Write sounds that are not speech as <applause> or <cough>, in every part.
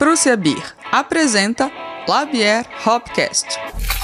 Prússia Beer apresenta Labier Hopcast.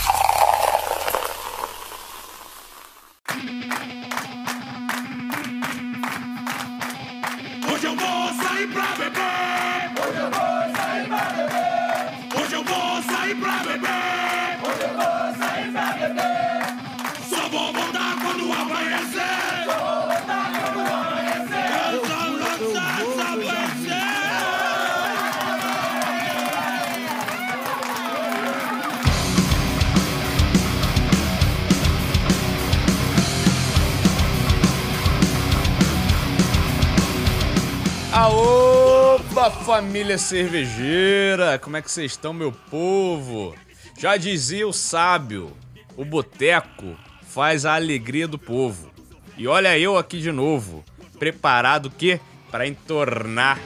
família cervejeira, como é que vocês estão, meu povo? Já dizia o sábio, o boteco faz a alegria do povo. E olha eu aqui de novo, preparado que para entornar.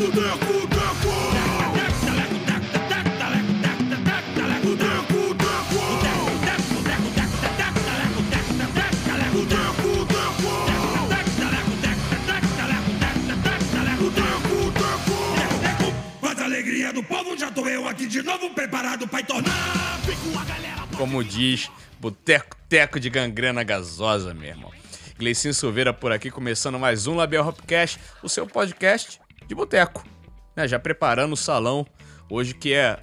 Boteco! novo preparado pra tornar a galera. Como diz Boteco Teco de Gangrena Gasosa, meu irmão. Gleicinho Silveira por aqui, começando mais um Labial Hopcast, o seu podcast de boteco. Né? Já preparando o salão, hoje que é.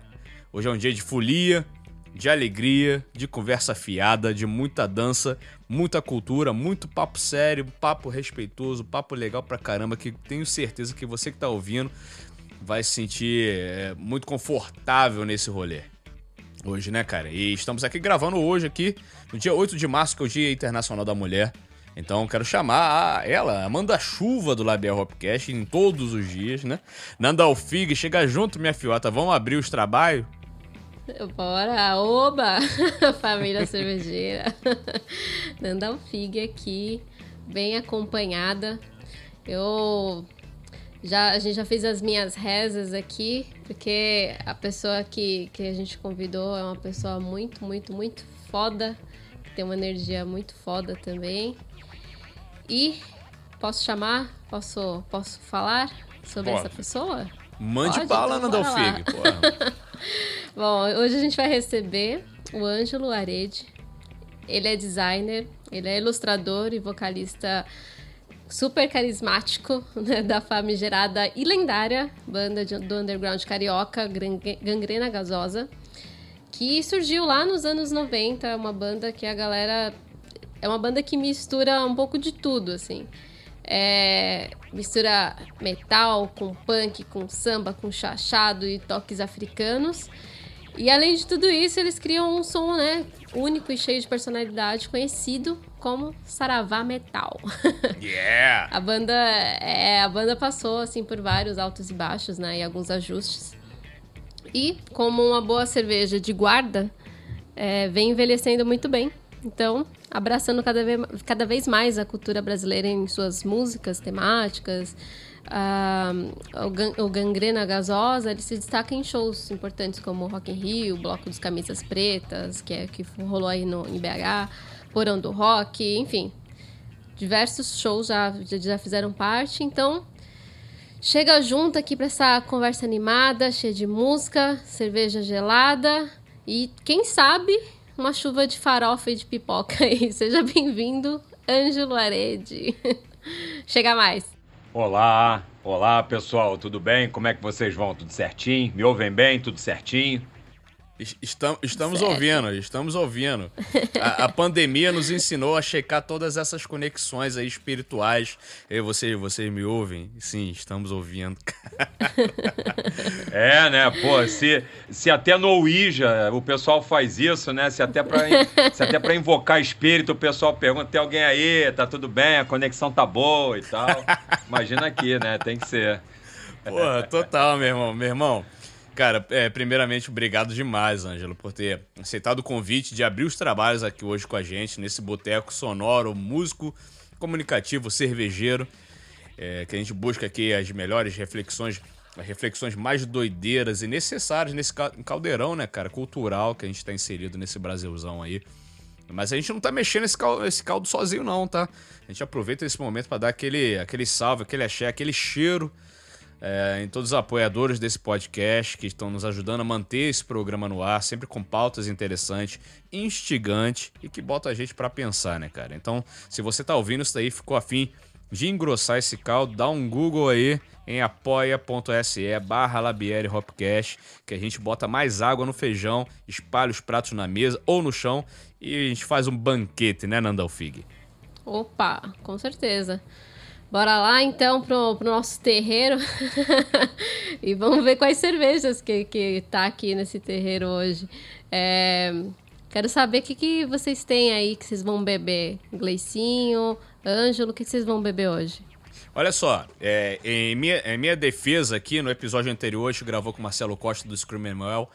Hoje é um dia de folia, de alegria, de conversa fiada, de muita dança, muita cultura, muito papo sério, papo respeitoso, papo legal pra caramba, que tenho certeza que você que tá ouvindo vai se sentir é, muito confortável nesse rolê. Hoje, né, cara? E estamos aqui gravando hoje aqui, no dia 8 de março, que é o Dia Internacional da Mulher. Então quero chamar a, ela, Amanda Chuva do Labial Hopcast, em todos os dias, né? Nanda Alfig, chega junto, minha fiota, vamos abrir os trabalhos? Bora, oba! <laughs> Família cervejeira. <laughs> Nanda Alfig aqui, bem acompanhada. Eu já, a gente já fez as minhas rezas aqui, porque a pessoa que, que a gente convidou é uma pessoa muito, muito, muito foda, tem uma energia muito foda também. E posso chamar? Posso, posso falar sobre Pode. essa pessoa? Mande Pode, bala, então, Ana <laughs> porra. Bom, hoje a gente vai receber o Ângelo Arede. Ele é designer, ele é ilustrador e vocalista super carismático <laughs> né, da famigerada e lendária banda de, do underground carioca Gangrena Gasosa, que surgiu lá nos anos 90, é uma banda que a galera é uma banda que mistura um pouco de tudo, assim. É, mistura metal com punk, com samba, com chachado e toques africanos. E além de tudo isso, eles criam um som, né, único e cheio de personalidade, conhecido como Saravá Metal. <laughs> Yeah! a banda é, a banda passou assim por vários altos e baixos, né, e alguns ajustes. E como uma boa cerveja de guarda, é, vem envelhecendo muito bem. Então, abraçando cada vez, cada vez mais a cultura brasileira em suas músicas, temáticas, Uh, o, Gangrena Gasosa ele se destaca em shows importantes como Rock in Rio, Bloco dos Camisas Pretas, que é que rolou aí no, em BH, Porão do Rock, enfim. Diversos shows já, já fizeram parte, então chega junto aqui para essa conversa animada, cheia de música, cerveja gelada e quem sabe uma chuva de farofa e de pipoca aí. <laughs> Seja bem-vindo, Ângelo Arede. <laughs> chega mais. Olá, olá pessoal, tudo bem? Como é que vocês vão? Tudo certinho? Me ouvem bem? Tudo certinho? Estamos, estamos ouvindo, estamos ouvindo. A, a, <laughs> pandemia nos ensinou a checar todas essas conexões aí espirituais. E vocês, vocês me ouvem? Sim, estamos ouvindo. é, né? Pô, se, se até no Ouija o pessoal faz isso, né? Se até para invocar espírito o pessoal pergunta: tem alguém aí? Tá tudo bem? A conexão tá boa e tal. Imagina aqui, né? Tem que ser. Pô, total, meu irmão. Meu irmão. Cara, é, primeiramente, obrigado demais, Ângelo, por ter aceitado o convite de abrir os trabalhos aqui hoje com a gente, nesse boteco sonoro, músico, comunicativo, cervejeiro, é, que a gente busca aqui as melhores reflexões, as reflexões mais doideiras e necessárias nesse caldeirão, né, cara, cultural que a gente está inserido nesse Brasilzão aí. Mas a gente não tá mexendo esse caldo, esse caldo sozinho, não, tá? A gente aproveita esse momento para dar aquele, aquele salve, aquele axé, aquele cheiro é, em todos os apoiadores desse podcast que estão nos ajudando a manter esse programa no ar, sempre com pautas interessantes, instigantes e que bota a gente para pensar, né, cara? Então, se você tá ouvindo isso daí, ficou afim de engrossar esse caldo, dá um Google aí em apoia.se barra Labieri Hopcast, que a gente bota mais água no feijão, espalha os pratos na mesa ou no chão e a gente faz um banquete, né, Nandalfig? Opa, com certeza. Bora lá então pro, pro nosso terreiro <laughs> e vamos ver quais cervejas que, que tá aqui nesse terreiro hoje. É, quero saber o que, que vocês têm aí que vocês vão beber. Gleicinho, Ângelo, o que, que vocês vão beber hoje? Olha só, é, em, minha, em minha defesa aqui, no episódio anterior, a gente gravou com o Marcelo Costa do Scream Manuel. Well,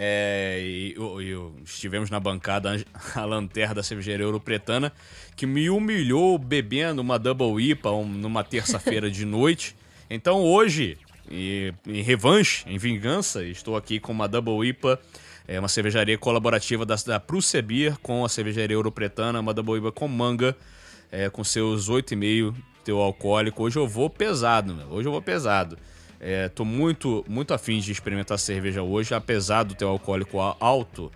é, e, e, estivemos na bancada <laughs> a lanterna da cervejaria Europretana, que me humilhou bebendo uma Double IPA um, numa terça-feira de noite. Então hoje, e, em revanche, em vingança, estou aqui com uma Double IPA, é, uma cervejaria colaborativa da, da com a cervejaria Europretana, uma Double IPA com manga, é, com seus 8,5 teu alcoólico. Hoje eu vou pesado, meu. hoje eu vou pesado. É, tô muito, muito afim de experimentar cerveja hoje, apesar do teu alcoólico alto.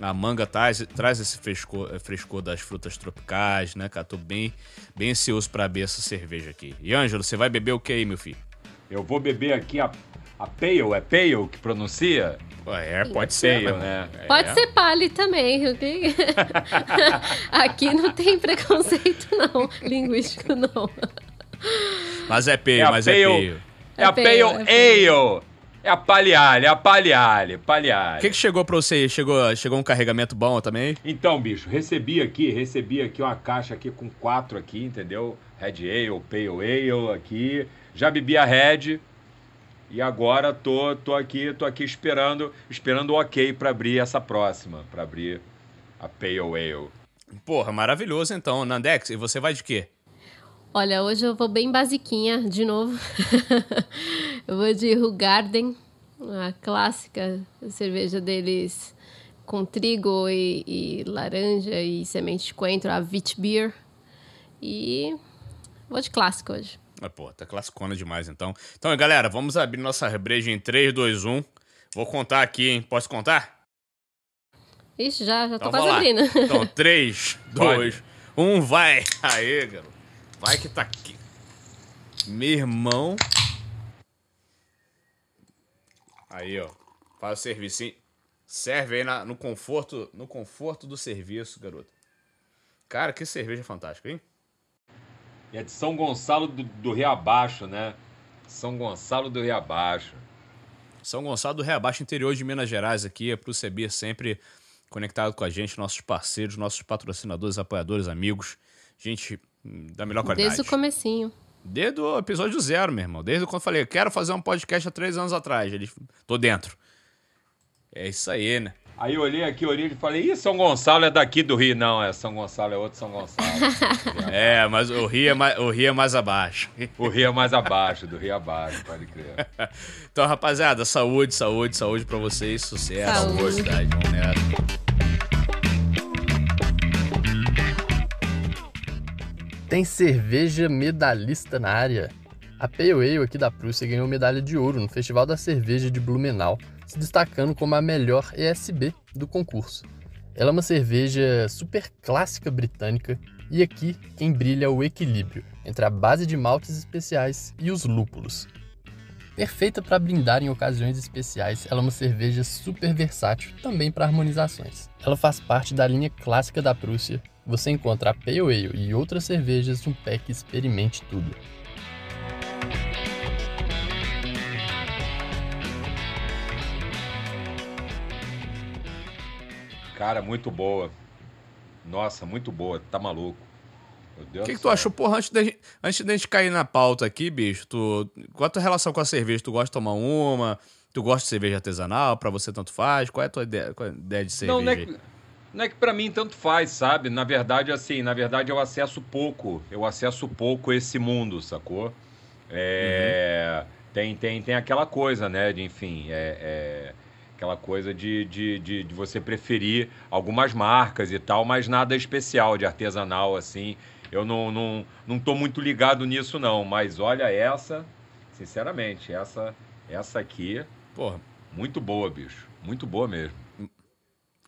A manga traz, traz esse frescor, é, frescor das frutas tropicais, né, cara? Tô bem, bem ansioso para beber essa cerveja aqui. E Ângelo, você vai beber o que aí, meu filho? Eu vou beber aqui a, a Pale, é Pale que pronuncia? É, é, né? é, pode ser, pale, né? Pode é. ser Pale também. <laughs> aqui não tem preconceito, não. Linguístico, não. Mas é Pale, é mas pale. é Pale. É, é, é, é, a Pale Ale. É a Paliale, é a Paliale, Paliale. O que, que chegou pra você aí? Chegou, chegou um carregamento bom também? Então, bicho, recebi aqui, recebi aqui uma caixa aqui com quatro aqui, entendeu? Red Ale, Pale Ale aqui. Já bebi a Red e agora tô, tô aqui, tô aqui esperando, esperando o ok para abrir essa próxima, para abrir a Pale Ale. Porra, maravilhoso então, Nandex. E você vai de quê? Olha, hoje eu vou bem basiquinha de novo. <laughs> eu vou de Rugarden, a clássica cerveja deles com trigo e, e laranja e semente de coentro, a Beer. E vou de clássico hoje. Ah, pô, tá classicona demais então. Então, galera, vamos abrir nossa breja em 3, 2, 1. Vou contar aqui, hein? Posso contar? Ixi, já, já então, tô quase abrindo. Então, 3, 2, 1, vai! Aê, garoto. Like tá aqui. Meu irmão. Aí, ó. Faz o serviço. Serve aí na, no conforto, no conforto do serviço, garoto. Cara, que cerveja fantástica, hein? É de São Gonçalo do, do Rio Abaixo, né? São Gonçalo do Rio Abaixo. São Gonçalo do Rio Abaixo, interior de Minas Gerais aqui, é pro Sebir sempre conectado com a gente, nossos parceiros, nossos patrocinadores, apoiadores, amigos, gente da melhor qualidade. Desde o comecinho. Desde o episódio zero, meu irmão. Desde quando eu falei, quero fazer um podcast há três anos atrás. Ele, tô dentro. É isso aí, né? Aí eu olhei aqui, olhei e falei, ih, São Gonçalo é daqui do Rio. Não, é São Gonçalo, é outro São Gonçalo. <laughs> é, mas o Rio é mais, o Rio é mais abaixo. o Rio é mais abaixo, do Rio abaixo, pode crer. então, rapaziada, saúde, saúde, saúde pra vocês, sucesso, saúde. cidade. bom Tem cerveja medalhista na área. A Pale Ale aqui da Prússia ganhou medalha de ouro no Festival da Cerveja de Blumenau, se destacando como a melhor ESB do concurso. Ela é uma cerveja super clássica britânica e aqui quem brilha é o equilíbrio entre a base de maltes especiais e os lúpulos. Perfeita para brindar em ocasiões especiais, ela é uma cerveja super versátil também para harmonizações. Ela faz parte da linha clássica da Prússia você encontra a Pale Ale e outras cervejas de um pack Experimente Tudo. Cara, muito boa. Nossa, muito boa. Tá maluco. O que, que tu achou? Porra, antes da, gente, gente cair na pauta aqui, bicho, tu, qual é a tua relação com a cerveja? Tu gosta de tomar uma? Tu gosta de cerveja artesanal? Para você tanto faz? Qual é a tua ideia, qual é a ideia de é cerveja? Não, não é que para mim tanto faz, sabe? Na verdade, assim, na verdade eu acesso pouco, eu acesso pouco esse mundo, sacou? É, uhum. tem, tem, tem aquela coisa, né? De, enfim, é, é aquela coisa de, de, de, de, você preferir algumas marcas e tal, mas nada especial de artesanal, assim. Eu não, não, não tô muito ligado nisso, não. Mas olha essa, sinceramente, essa, essa aqui. Porra. Muito boa, bicho. Muito boa mesmo.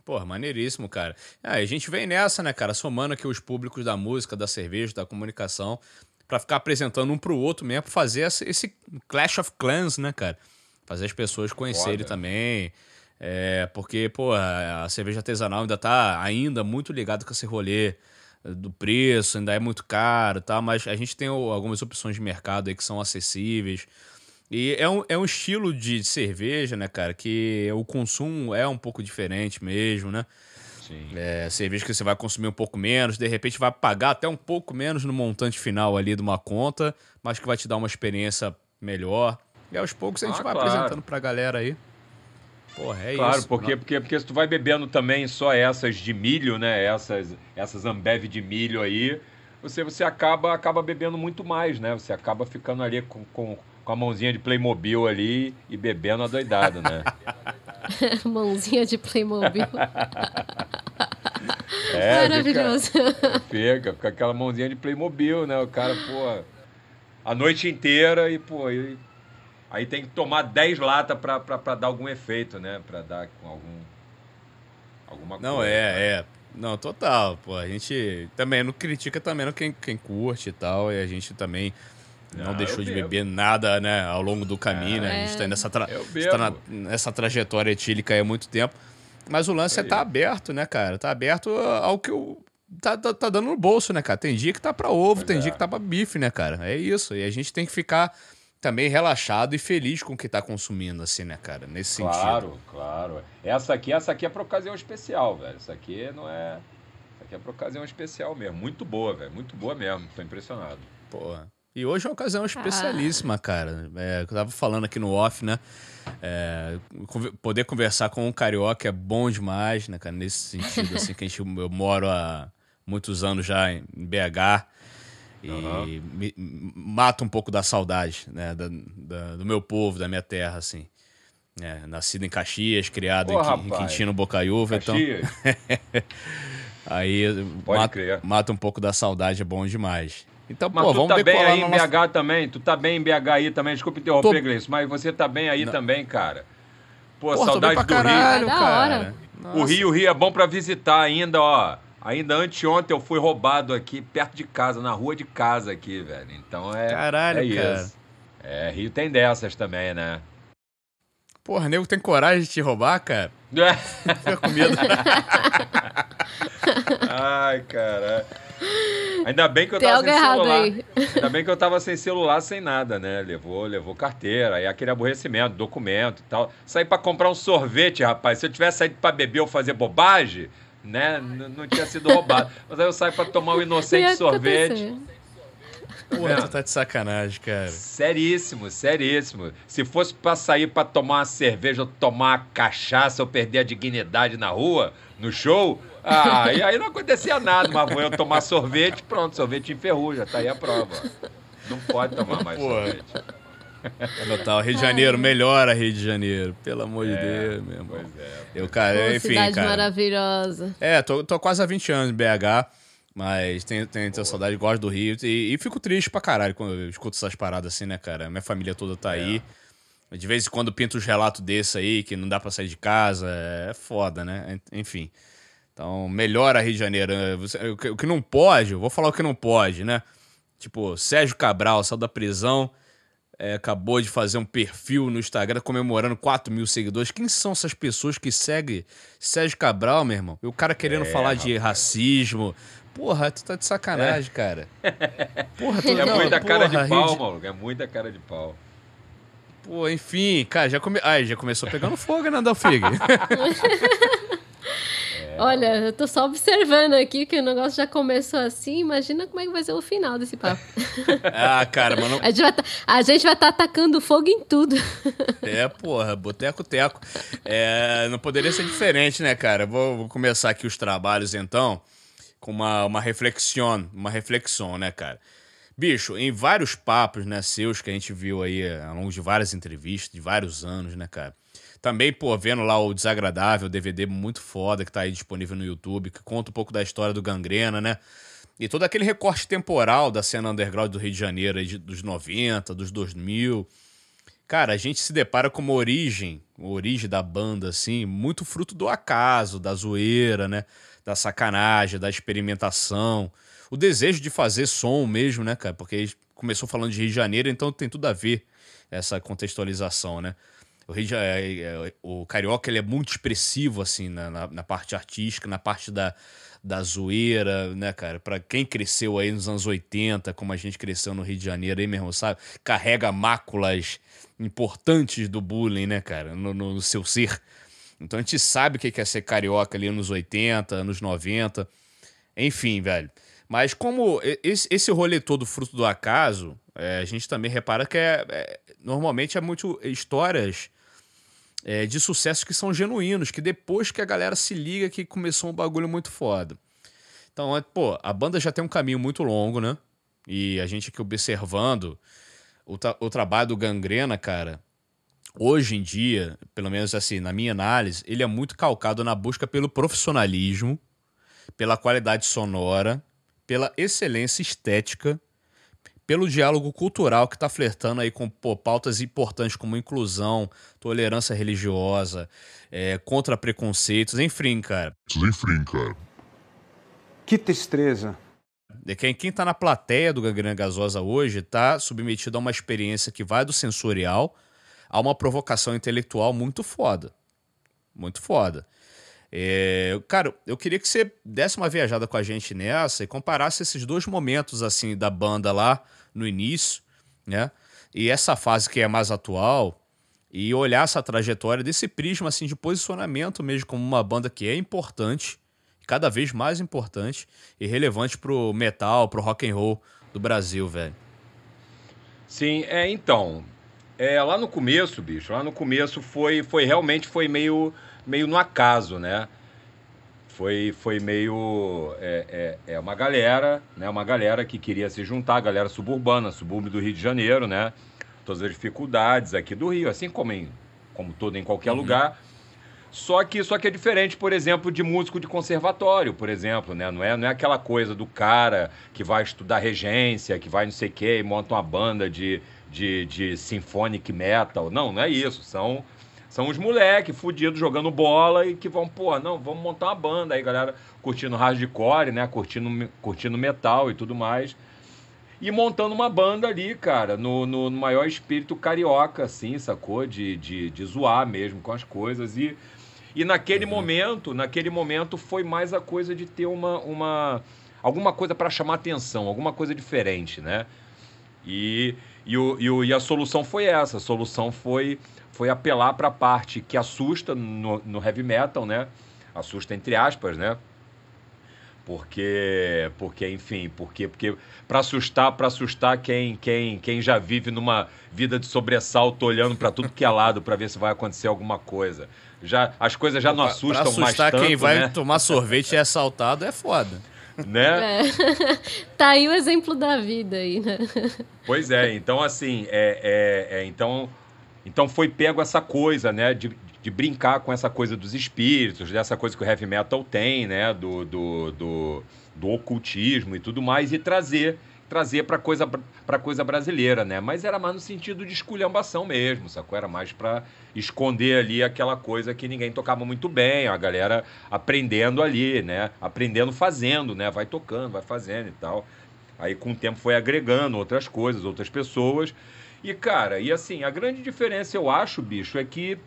Porra, maneiríssimo, cara. aí é, a gente vem nessa, né, cara? Somando aqui os públicos da música, da cerveja, da comunicação, para ficar apresentando um pro outro mesmo, fazer esse Clash of Clans, né, cara? Fazer as pessoas conhecerem Foda. também. É, porque, pô, a cerveja artesanal ainda tá ainda muito ligada com esse rolê eh, do preço, ainda é muito caro, tá? Mas a gente tem algumas opções de mercado aí que são acessíveis. E é um, é um estilo de cerveja, né, cara, que o consumo é um pouco diferente mesmo, né? Sim. É, cerveja que você vai consumir um pouco menos, de repente vai pagar até um pouco menos no montante final ali de uma conta, mas que vai te dar uma experiência melhor. E aos poucos a gente ah, vai claro. apresentando pra galera aí. Porra, é claro, isso. Claro, porque, porque, porque se tu vai bebendo também só essas de milho, né? Essas, essas Ambev de milho aí, você, você acaba, acaba bebendo muito mais, né? Você acaba ficando ali com, com com a mãozinha de Playmobil ali e bebendo a doidada, né? <laughs> mãozinha de Playmobil. <laughs> É, Maravilhoso. Fica, fica, com aquela mãozinha de Playmobil, né? O cara, pô, a noite inteira e, pô, e, aí tem que tomar 10 latas pra, pra, pra, dar algum efeito, né? Pra dar com algum. Alguma Não, é, né? é. Não, total, pô. A gente também não critica também não quem, quem curte e tal, e a gente também não ah, deixou de bebo. beber nada, né? Ao longo do caminho, ah, né? A gente tá é. nessa, tra tá na, nessa trajetória etílica há muito tempo. Mas o lance é tá aberto, né, cara? Tá aberto ao que eu. Tá, tá, tá dando no bolso, né, cara? Tem dia que tá pra ovo, pois tem é. dia que tá pra bife, né, cara? É isso. E a gente tem que ficar também relaxado e feliz com o que tá consumindo, assim, né, cara? Nesse claro, sentido. Claro, claro. Essa aqui, essa aqui é pra ocasião especial, velho. Essa aqui não é. Essa aqui é pra ocasião especial mesmo. Muito boa, velho. Muito boa mesmo. Tô impressionado. Porra. E hoje é uma ocasião ah. especialíssima, cara. É, eu tava falando aqui no off, né? É, poder conversar com um carioca é bom demais, né, cara? Nesse sentido, assim, que a gente, eu moro há muitos anos já em BH. E uhum. me, mata um pouco da saudade, né? Da, da, do meu povo, da minha terra, assim. É, nascido em Caxias, criado oh, em, em, Quintino Bocaiúva, então. <laughs> Aí mata, mata, um pouco da saudade, é bom demais. Então, mas pô, tu vamos tá bem aí em BH também, tu tá bem em BH aí também, desculpa interromper, Tô... Gleice, mas você tá bem aí Não. também, cara. Pô, saudade do caralho, é Rio. cara. O Rio, o Rio é bom para visitar ainda, ó. Ainda anteontem eu fui roubado aqui perto de casa, na rua de casa aqui, velho. Então é. Caralho, é cara. É, Rio tem dessas também, né? Porra, nego tem coragem de te roubar, cara? <laughs> Fica com medo. Ai, cara. Ainda bem que eu Tem tava sem celular. Aí. Ainda bem que eu tava sem celular, sem nada, né? Levou, levou carteira, aí aquele aborrecimento, documento e tal. Saí para comprar um sorvete, rapaz. Se eu tivesse saído para beber ou fazer bobagem, né? Não, não tinha sido roubado. Mas aí eu saí para tomar um <laughs> inocente sorvete. Acontecer. Pô, é. tu tá de sacanagem, cara. Seríssimo, seríssimo. Se fosse pra sair pra tomar uma cerveja ou tomar uma cachaça ou perder a dignidade na rua, no show, ah, e aí não acontecia nada, mas vou eu tomar sorvete, pronto, sorvete enferruja, tá aí a prova. Não pode tomar mais Pô. sorvete. Total, Rio de Janeiro, melhora Rio de Janeiro, pelo amor é, de Deus, meu irmão. É, eu, é. cara, enfim, cidade cara. maravilhosa. É, tô, tô quase há 20 anos em BH. Mas tenho, tenho, tenho saudade, gosto do Rio. E, e, fico triste pra caralho quando eu escuto essas paradas assim, né, cara? Minha família toda tá é. aí. De vez em quando pinto uns relatos desse aí, que não dá pra sair de casa. É foda, né? Enfim. Então, melhora Rio de Janeiro. É, o que não pode, eu vou falar o que não pode, né? Tipo, Sérgio Cabral saiu da prisão, é, acabou de fazer um perfil no Instagram comemorando 4 mil seguidores. Quem são essas pessoas que seguem Sérgio Cabral, meu irmão? E o cara querendo é, falar rapaz. de racismo, Porra, tu tá de sacanagem, é. cara. Porra, tu é não, tá muita porra, cara de pau, de... maluco. É muita cara de pau. Pô, enfim, cara, já, come... Ai, já começou pegando fogo, né, Dalfig? <laughs> é. Olha, eu tô só observando aqui que o negócio já começou assim. Imagina como é que vai ser o final desse papo. <laughs> ah, cara, mano. A gente vai tá... estar tá atacando fogo em tudo. <laughs> é, porra, boteco-teco. É, não poderia ser diferente, né, cara? Vou, vou começar aqui os trabalhos então com uma, uma reflexão, uma reflexão, né, cara? Bicho, em vários papos, né, seus que a gente viu aí eh, ao longo de várias entrevistas, de vários anos, né, cara? Também, pô, vendo lá o Desagradável, DVD muito foda que tá aí disponível no YouTube, que conta um pouco da história do Gangrena, né? E todo aquele recorte temporal da cena underground do Rio de Janeiro, aí de, dos 90, dos 2000. Cara, a gente se depara com uma origem, uma origem da banda, assim, muito fruto do acaso, da zoeira, né? da sacanagem, da experimentação, o desejo de fazer som mesmo, né, cara? Porque começou falando de Rio de Janeiro, então tem tudo a ver essa contextualização, né? O, Rio de, é, é, o Carioca ele é muito expressivo, assim, na, na, na parte artística, na parte da, da zoeira, né, cara? Pra quem cresceu aí nos anos 80, como a gente cresceu no Rio de Janeiro aí, mesmo, sabe? Carrega máculas importantes do bullying, né, cara? no, no seu ser. Então a gente sabe o que é ser carioca ali nos 80, anos 90. Enfim, velho. Mas como esse, rolê todo fruto do acaso, é, a gente também repara que é, é normalmente é muito histórias é, de sucessos que são genuínos, que depois que a galera se liga que começou um bagulho muito foda. Então, é, pô, a banda já tem um caminho muito longo, né? E a gente aqui observando o, tra o trabalho do Gangrena, cara, hoje em dia, pelo menos assim, na minha análise, ele é muito calcado na busca pelo profissionalismo, pela qualidade sonora, pela excelência estética, pelo diálogo cultural que está flertando aí com pô, pautas importantes como inclusão, tolerância religiosa, é, contra preconceitos, enfim, cara. Enfim, cara. Que tristeza. É quem, está na plateia do Gangrena Gasosa hoje está submetido a uma experiência que vai do sensorial há uma provocação intelectual muito foda. Muito foda. É, cara, eu queria que você desse uma viajada com a gente nessa e comparasse esses dois momentos assim da banda lá no início, né? E essa fase que é mais atual e olhar essa trajetória desse prisma assim de posicionamento mesmo como uma banda que é importante, cada vez mais importante e relevante pro metal, pro rock and roll do Brasil, velho. Sim, é então, é, lá no começo, bicho, lá no começo foi, foi realmente foi meio, meio no acaso, né? Foi, foi meio. É, é, é uma galera, né? Uma galera que queria se juntar, galera suburbana, subúrbio do Rio de Janeiro, né? Todas as dificuldades aqui do Rio, assim como, em, como todo em qualquer uhum. lugar. Só que só que é diferente, por exemplo, de músico de conservatório, por exemplo, né? Não é, não é aquela coisa do cara que vai estudar regência, que vai não sei o quê e monta uma banda de, de, de symphonic metal. Não, não é isso. São são os moleques fudidos jogando bola e que vão, pô, não, vamos montar uma banda aí, galera, curtindo hardcore, né, curtindo, curtindo metal e tudo mais. E montando uma banda ali, cara, no, no, no maior espírito carioca, assim, sacou? De, de, de, zoar mesmo com as coisas. E, e naquele uhum. momento, naquele momento foi mais a coisa de ter uma. uma alguma coisa para chamar atenção, alguma coisa diferente, né? E, e, o, e, o, e a solução foi essa. A solução foi, foi apelar para a parte que assusta no, no heavy metal, né? Assusta entre aspas, né? porque porque enfim porque porque para assustar para assustar quem quem quem já vive numa vida de sobressalto olhando para tudo que é lado para ver se vai acontecer alguma coisa já as coisas já não assustam pra, pra assustar mais tanto quem vai né? tomar sorvete e é assaltado é foda né? É. <laughs> Tá aí o exemplo da vida aí, né? Pois é, então assim, é, é, é então, então foi pego essa coisa, né? De, de brincar com essa coisa dos espíritos, dessa coisa que o heavy metal tem, né? Do, do, do, do ocultismo e tudo mais, e trazer trazer para coisa para coisa brasileira, né? Mas era mais no sentido de esculhambação mesmo, sacou? Era mais para esconder ali aquela coisa que ninguém tocava muito bem, a galera aprendendo ali, né? Aprendendo fazendo, né? Vai tocando, vai fazendo e tal. Aí com o tempo foi agregando outras coisas, outras pessoas. E cara, e assim, a grande diferença eu acho, bicho, é que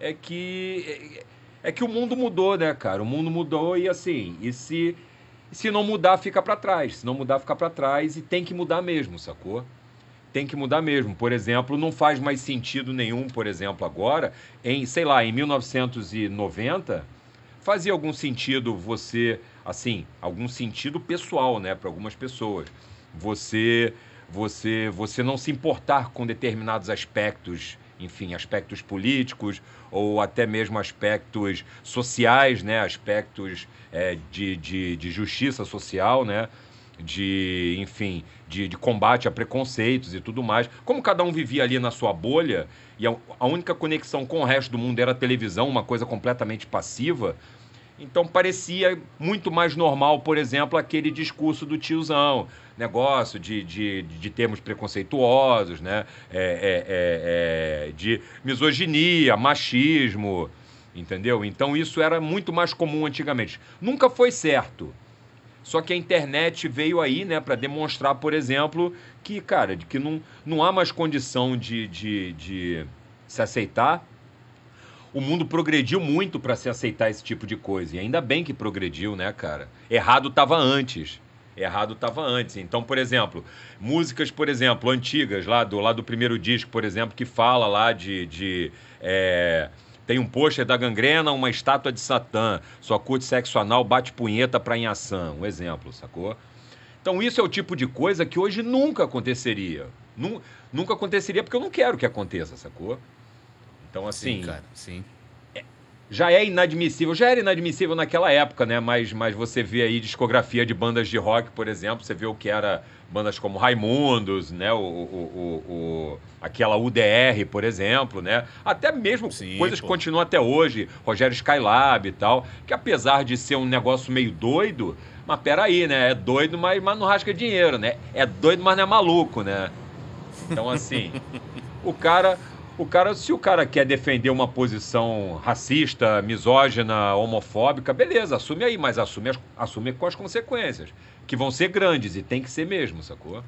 é que é, é que o mundo mudou, né, cara? O mundo mudou e assim, e se se não mudar, fica para trás. Se não mudar, fica para trás e tem que mudar mesmo, sacou? Tem que mudar mesmo. Por exemplo, não faz mais sentido nenhum, por exemplo, agora, em, sei lá, em 1990, fazia algum sentido você, assim, algum sentido pessoal, né, para algumas pessoas. Você você você não se importar com determinados aspectos, enfim, aspectos políticos ou até mesmo aspectos sociais, né? aspectos é, de, de, de justiça social, né? de, enfim, de, de, combate a preconceitos e tudo mais. Como cada um vivia ali na sua bolha e a, a, única conexão com o resto do mundo era a televisão, uma coisa completamente passiva, então parecia muito mais normal, por exemplo, aquele discurso do tiozão negócio de, de, de termos preconceituosos, né? É, é, é, é, de misoginia, machismo, entendeu? Então isso era muito mais comum antigamente. Nunca foi certo. Só que a internet veio aí, né, para demonstrar, por exemplo, que, cara, de que não, não há mais condição de, de, de se aceitar. O mundo progrediu muito para se aceitar esse tipo de coisa. E ainda bem que progrediu, né, cara? Errado estava antes. Errado estava antes. Então, por exemplo, músicas, por exemplo, antigas, lá do, lá do primeiro disco, por exemplo, que fala lá de. de é, tem um pôster da gangrena, uma estátua de Satã, só curte sexo anal, bate punheta pra Inhaçã. Um exemplo, sacou? Então, isso é o tipo de coisa que hoje nunca aconteceria. Nunca aconteceria porque eu não quero que aconteça, sacou? Então, assim. Sim, cara, sim já é inadmissível, já era inadmissível naquela época, né? Mas, mas você vê aí discografia de bandas de rock, por exemplo, você vê o que era bandas como Raimundos, né? O, o, o, o aquela UDR, por exemplo, né? Até mesmo Sim, coisas pô. que continuam até hoje, Rogério Skylab e tal, que apesar de ser um negócio meio doido, mas peraí, né? É doido, mas, mas não rasga dinheiro, né? É doido, mas não é maluco, né? Então, assim, <laughs> o cara o cara, se o cara quer defender uma posição racista, misógina, homofóbica, beleza, assume aí, mas assume, assume com as consequências, que vão ser grandes e tem que ser mesmo, sacou?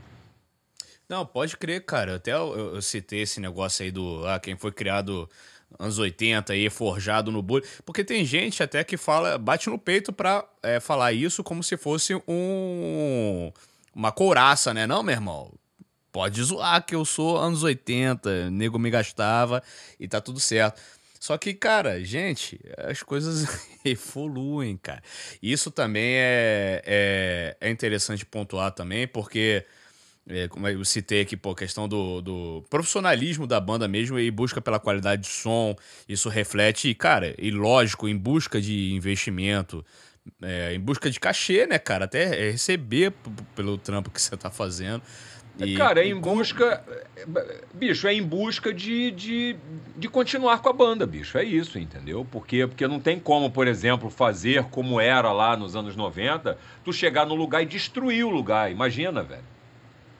Não, pode crer, cara. Até eu, eu, eu citei esse negócio aí do ah, quem foi criado anos 80 aí, forjado no bullying. Porque tem gente até que fala, bate no peito pra é, falar isso como se fosse um uma couraça, né? Não, meu irmão pode zoar que eu sou anos 80, nego me gastava e tá tudo certo. Só que, cara, gente, as coisas <laughs> evoluem, cara. Isso também é, é, é interessante pontuar também, porque, é, como eu citei aqui, pô, a questão do, do, profissionalismo da banda mesmo e busca pela qualidade de som, isso reflete, cara, e lógico, em busca de investimento, é, em busca de cachê, né, cara? Até receber pelo trampo que você tá fazendo. É, e, Cara, é em busca. Bicho, é em busca de, de, de continuar com a banda, bicho. É isso, entendeu? Porque, porque não tem como, por exemplo, fazer como era lá nos anos 90, tu chegar no lugar e destruir o lugar. Imagina, velho.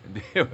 <laughs> Entendeu?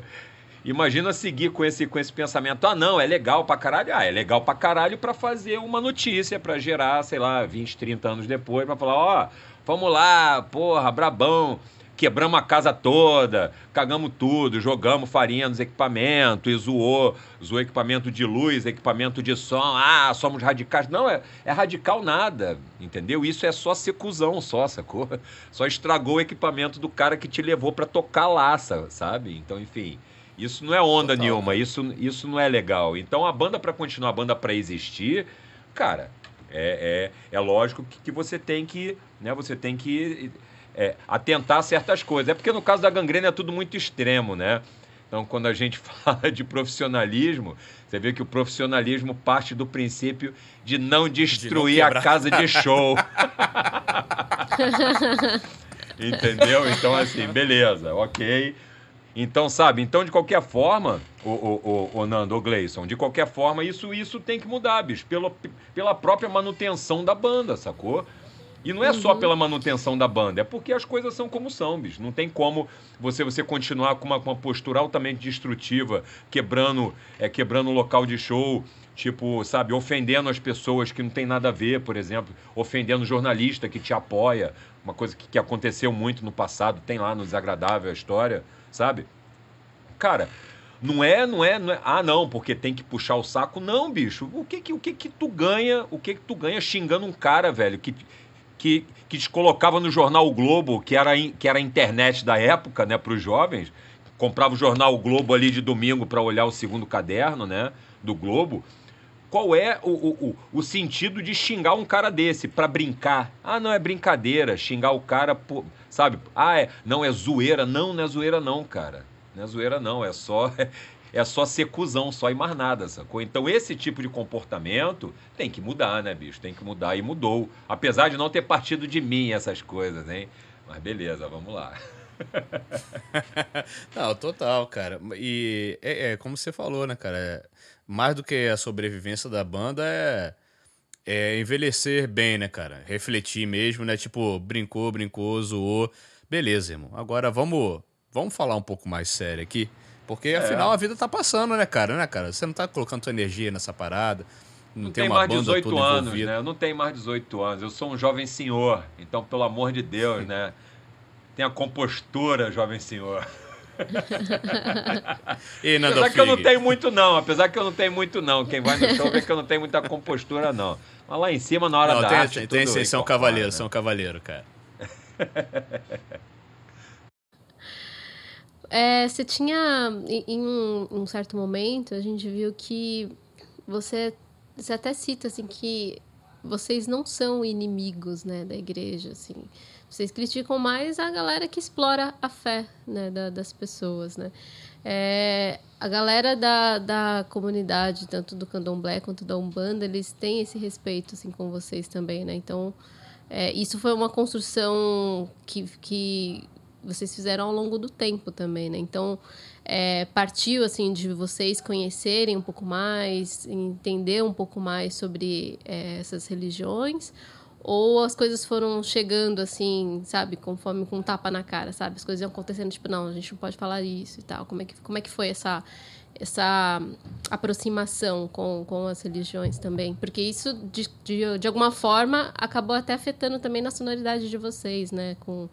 Imagina seguir com esse, com esse pensamento. Ah, não, é legal pra caralho. Ah, é legal pra caralho pra fazer uma notícia, pra gerar, sei lá, 20, 30 anos depois, pra falar, ó, oh, vamos lá, porra, brabão quebramos a casa toda, cagamos tudo, jogamos farinha nos equipamentos, e zoou, zoou equipamento de luz, equipamento de som, ah, somos radicais. Não, é, é radical nada, entendeu? Isso é só secusão, só, sacou? <laughs> Só estragou o equipamento do cara que te levou para tocar laça, sabe? Então, enfim, isso não é onda Total. nenhuma, isso, isso não é legal. Então, a banda para continuar, a banda para existir, cara, é, é, é lógico que, que você tem que, né, você tem que é, atentar a certas coisas. É porque no caso da gangrena é tudo muito extremo, né? Então, quando a gente <laughs> fala de profissionalismo, você vê que o profissionalismo parte do princípio de não destruir de não a casa de show. <laughs> Entendeu? Então, assim, beleza, ok. Então, sabe? Então, de qualquer forma, o, o, o, o Nando, o Gleison, de qualquer forma, isso, isso tem que mudar, bicho, pelo, pela própria manutenção da banda, sacou? E não é uhum. só pela manutenção da banda, é porque as coisas são como são, bicho. Não tem como você você continuar com uma, com uma postura altamente destrutiva, quebrando é, quebrando o local de show, tipo, sabe, ofendendo as pessoas que não tem nada a ver, por exemplo, ofendendo o jornalista que te apoia, uma coisa que, que aconteceu muito no passado, tem lá no desagradável a história, sabe? Cara, não é, não é, não é, Ah, não, porque tem que puxar o saco. Não, bicho. O que que, o que, que tu ganha? O que que tu ganha xingando um cara, velho, que que, que te colocava no jornal o Globo, que era, que era a internet da época, né, para os jovens. Comprava o jornal o Globo ali de domingo para olhar o segundo caderno, né, do Globo. Qual é o, o, o sentido de xingar um cara desse para brincar? Ah, não é brincadeira, xingar o cara, por, sabe? Ah, é, não é zoeira, não, não é zoeira não, cara. Não é zoeira não, é só <laughs> é só ser cuzão, só e mais nada, sacou? Então esse tipo de comportamento tem que mudar, né, bicho? Tem que mudar e mudou. Apesar de não ter partido de mim essas coisas, hein? Mas beleza, vamos lá. <laughs> não, total, cara. E é, é, como você falou, né, cara? É, mais do que a sobrevivência da banda é, é envelhecer bem, né, cara? Refletir mesmo, né? Tipo, brincou, brincou, zoou. Beleza, irmão. Agora vamos, vamos falar um pouco mais sério aqui. Porque é. afinal é. a vida tá passando, né, cara? Né, cara? Você não tá colocando sua energia nessa parada. Não, não tem, tem mais 18 anos, envolvida. né? Eu não tenho mais 18 anos. Eu sou um jovem senhor. Então, pelo amor de Deus, né né? Tenha compostura, jovem senhor. e apesar Figue. que eu não tenho muito, não. Apesar que eu não tenho muito, não. Quem vai no show vê que eu não tenho muita compostura, não. Mas lá em cima, na hora não, da tem, arte... Tem, tem, são cavaleiro, né? são cavaleiro, cara. <laughs> É, você tinha, em um, um, certo momento, a gente viu que você, você até cita assim que vocês não são inimigos, né, da igreja, assim. Vocês criticam mais a galera que explora a fé, né, da, das pessoas, né. É, a galera da, da comunidade, tanto do candomblé quanto da umbanda, eles têm esse respeito, assim, com vocês também, né. Então, é, isso foi uma construção que, que vocês fizeram ao longo do tempo também, né? Então, é, partiu assim de vocês conhecerem um pouco mais, entender um pouco mais sobre é, essas religiões, ou as coisas foram chegando assim, sabe, conforme com um tapa na cara, sabe? As coisas iam acontecendo, tipo, não, a gente não pode falar isso e tal. Como é que, como é que foi essa essa aproximação com, com as religiões também? Porque isso, de, de, de alguma forma, acabou até afetando também na sonoridade de vocês, né? Com,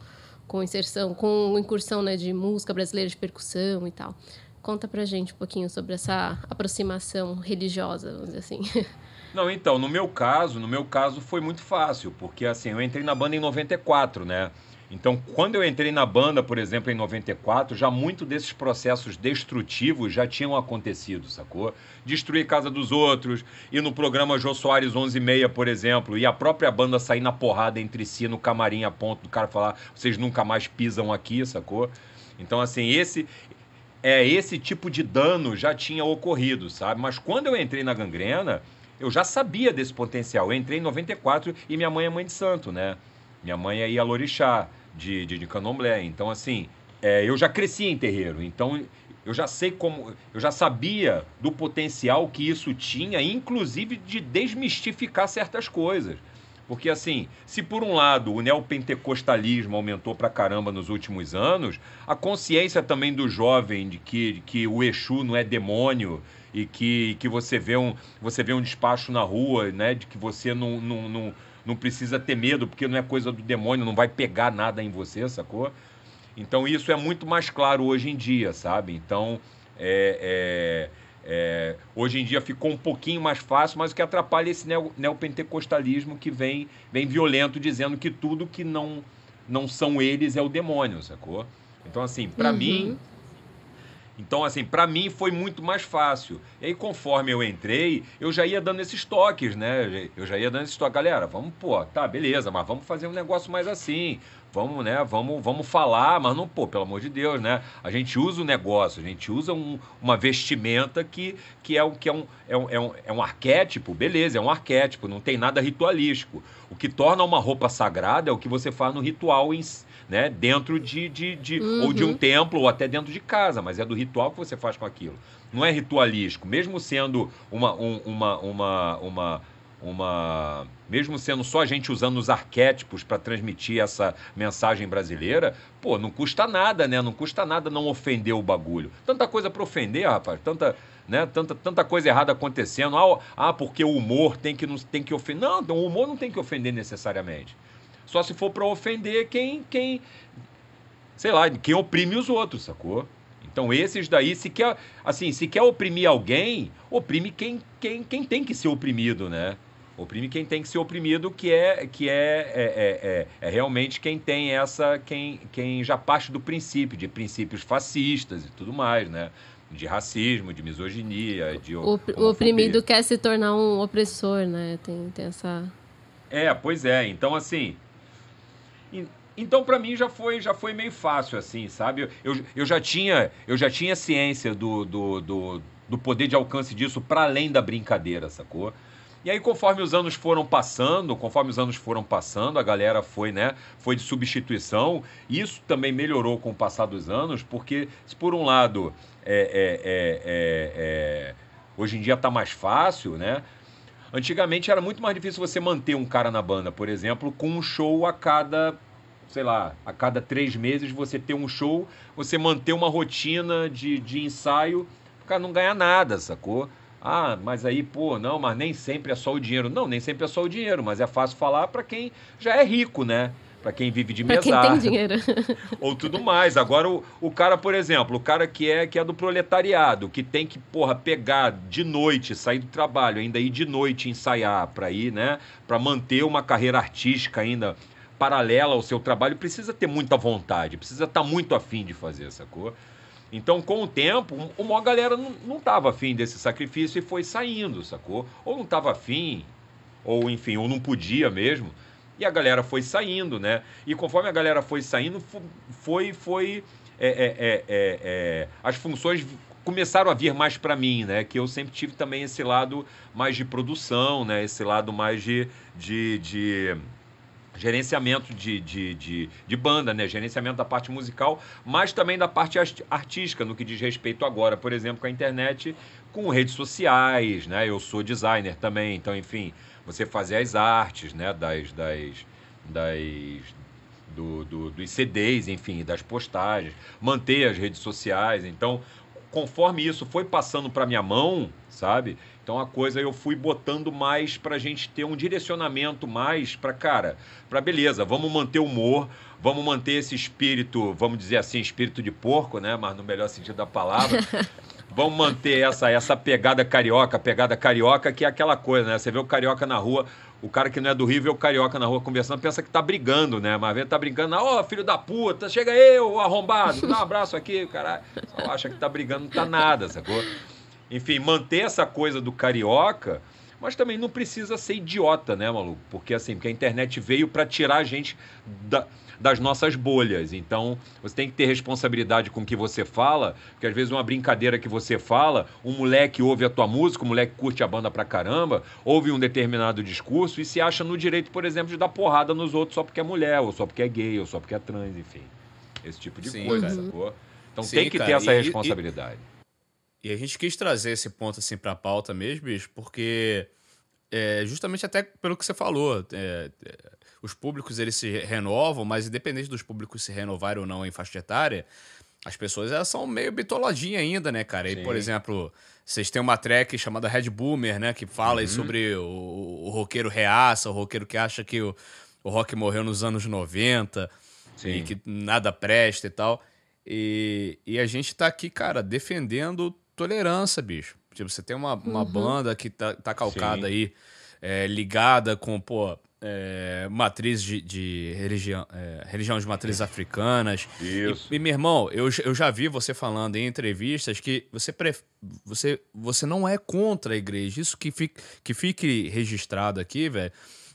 com inserção, com incursão né, de música brasileira de percussão e tal. Conta pra gente um pouquinho sobre essa aproximação religiosa, vamos dizer assim. <laughs> Não, então, no meu caso, no meu caso foi muito fácil, porque assim, eu entrei na banda em 94, né? Então, quando eu entrei na banda, por exemplo, em 94, já muito desses processos destrutivos já tinham acontecido, sacou? Destruir casa dos outros, e no programa Jô Soares 11 e meia, por exemplo, e a própria banda sair na porrada entre si no camarim a ponto do cara falar, vocês nunca mais pisam aqui, sacou? Então, assim, esse é esse tipo de dano já tinha ocorrido, sabe? Mas quando eu entrei na gangrena, eu já sabia desse potencial. Eu entrei em 94 e minha mãe é mãe de santo, né? Minha mãe é Ia Lorixá de, de, de candomblé. Então, assim, é, eu já cresci em terreiro. Então, eu já sei como. Eu já sabia do potencial que isso tinha, inclusive de desmistificar certas coisas. Porque, assim, se por um lado o neopentecostalismo aumentou pra caramba nos últimos anos, a consciência também do jovem de que, de que o Exu não é demônio e que, que você, vê um, você vê um despacho na rua, né, de que você não, não, não não precisa ter medo, porque não é coisa do demônio, não vai pegar nada em você, sacou? Então isso é muito mais claro hoje em dia, sabe? Então, é, é, é, hoje em dia ficou um pouquinho mais fácil, mas o que atrapalha é esse neo, neopentecostalismo que vem, vem violento dizendo que tudo que não, não são eles é o demônio, sacou? Então, assim, para uhum. mim, então, assim, para mim foi muito mais fácil. E aí, conforme eu entrei, eu já ia dando esses toques, né? Eu já ia dando esses toques. Galera, vamos, pô, tá, beleza, mas vamos fazer um negócio mais assim. Vamos, né? Vamos, vamos falar, mas não, pô, pelo amor de Deus, né? A gente usa o negócio, a gente usa um, uma vestimenta que, que, é, que é, um, é, um, é, um, é um arquétipo, beleza, é um arquétipo, não tem nada ritualístico. O que torna uma roupa sagrada é o que você faz no ritual em si né? Dentro de, de, de uhum. ou de um uhum. templo ou até dentro de casa, mas é do ritual que você faz com aquilo. Não é ritualístico, mesmo sendo uma um, uma uma uma uma mesmo sendo só a gente usando os arquétipos para transmitir essa mensagem brasileira, pô, não custa nada, né? Não custa nada não ofender o bagulho. Tanta coisa para ofender, rapaz, tanta né? Tanta, tanta coisa errada acontecendo. Ah, ah, porque o humor tem que, tem que ofender. Não, o humor não tem que ofender necessariamente. Só se for para ofender quem, quem, sei lá, quem oprime os outros, sacou? Então esses daí, se quer, assim, se quer oprimir alguém, oprime quem, quem, quem tem que ser oprimido, né? Oprime quem tem que ser oprimido, que é que é, é, é, é, é realmente quem tem essa, quem, quem já parte do princípio, de princípios fascistas e tudo mais, né? De racismo, de misoginia, de o, o oprimido quer se tornar um opressor, né? Tem, tem essa. É, pois é. Então, assim, então, para mim, já foi, já foi meio fácil, assim, sabe? Eu, eu, já, tinha, eu já tinha ciência do, do, do, do poder de alcance disso para além da brincadeira, sacou? E aí, conforme os anos foram passando, conforme os anos foram passando, a galera foi, né? Foi de substituição. Isso também melhorou com o passar dos anos, porque se por um lado é, é, é, é, é hoje em dia está mais fácil, né? Antigamente era muito mais difícil você manter um cara na banda, por exemplo, com um show a cada sei lá, a cada três meses você ter um show, você manter uma rotina de, de ensaio, o cara não ganha nada, sacou? Ah, mas aí, pô, não, mas nem sempre é só o dinheiro. Não, nem sempre é só o dinheiro, mas é fácil falar para quem já é rico, né? para quem vive de mesada. Pra quem tem dinheiro. <laughs> ou tudo mais. Agora, o, o cara, por exemplo, o cara que é que é do proletariado, que tem que, porra, pegar de noite, sair do trabalho, ainda ir de noite ensaiar para ir, né? Para manter uma carreira artística ainda paralela ao seu trabalho, precisa ter muita vontade, precisa estar tá muito afim de fazer, sacou? Então, com o tempo, uma galera não, não afim desse sacrifício e foi saindo, sacou? Ou não estava afim, ou enfim, ou não podia mesmo. E a galera foi saindo, né? E conforme a galera foi saindo, foi. foi é é, é, é, é, as funções começaram a vir mais para mim, né? Que eu sempre tive também esse lado mais de produção, né? Esse lado mais de, de, de gerenciamento de, de, de, de, banda, né? gerenciamento da parte musical, mas também da parte artística, no que diz respeito agora, por exemplo, com a internet, com redes sociais, né? Eu sou designer também, então, enfim, você fazer as artes, né? Das, das, das, do, do, dos CDs, enfim, das postagens, manter as redes sociais. Então, conforme isso foi passando para minha mão, sabe? Então a coisa eu fui botando mais para a gente ter um direcionamento mais para cara, para beleza, vamos manter o humor, vamos manter esse espírito, vamos dizer assim, espírito de porco, né? Mas no melhor sentido da palavra. <laughs> Vamos manter essa, essa pegada carioca, pegada carioca, que é aquela coisa, né? Você vê o carioca na rua, o cara que não é do Rio vê o carioca na rua conversando, pensa que tá brigando, né? Mas vê tá brigando ô oh, filho da puta, chega aí, ô arrombado, dá um abraço aqui, caralho. Só acha que tá brigando, não tá nada, sacou? Enfim, manter essa coisa do carioca mas também não precisa ser idiota, né, maluco? Porque assim, porque a internet veio para tirar a gente da, das nossas bolhas. Então, você tem que ter responsabilidade com o que você fala, porque às vezes uma brincadeira que você fala, um moleque ouve a tua música, um moleque curte a banda pra caramba, ouve um determinado discurso e se acha no direito, por exemplo, de dar porrada nos outros só porque é mulher, ou só porque é gay, ou só porque é trans, enfim. Esse tipo de Sim, coisa, Então Sim, tem que cara. ter essa responsabilidade. E, e... E a gente quis trazer esse ponto assim para a pauta mesmo, bicho, porque é, justamente até pelo que você falou, é, é os públicos eles se renovam, mas independente dos públicos se renovarem ou não em faixa etária, as pessoas elas são meio bitoladinhas ainda, né, cara? E, por exemplo, vocês têm uma track chamada Red Boomer, né? Que fala uhum. sobre o, o roqueiro reaça, o roqueiro que acha que o, o rock morreu nos anos 90 Sim. e que nada presta e tal. E, e a gente tá aqui, cara, defendendo tolerância, bicho. Tipo, você tem uma, uma uhum. banda que tá, tá calcada Sim. aí, é, ligada com, pô, é, matriz de, de religião, é, religião de matrizes africanas. Isso. E, e, meu irmão, eu, eu já vi você falando em entrevistas que você, pref... você, você não é contra a igreja. Isso que fique, que fique registrado aqui, velho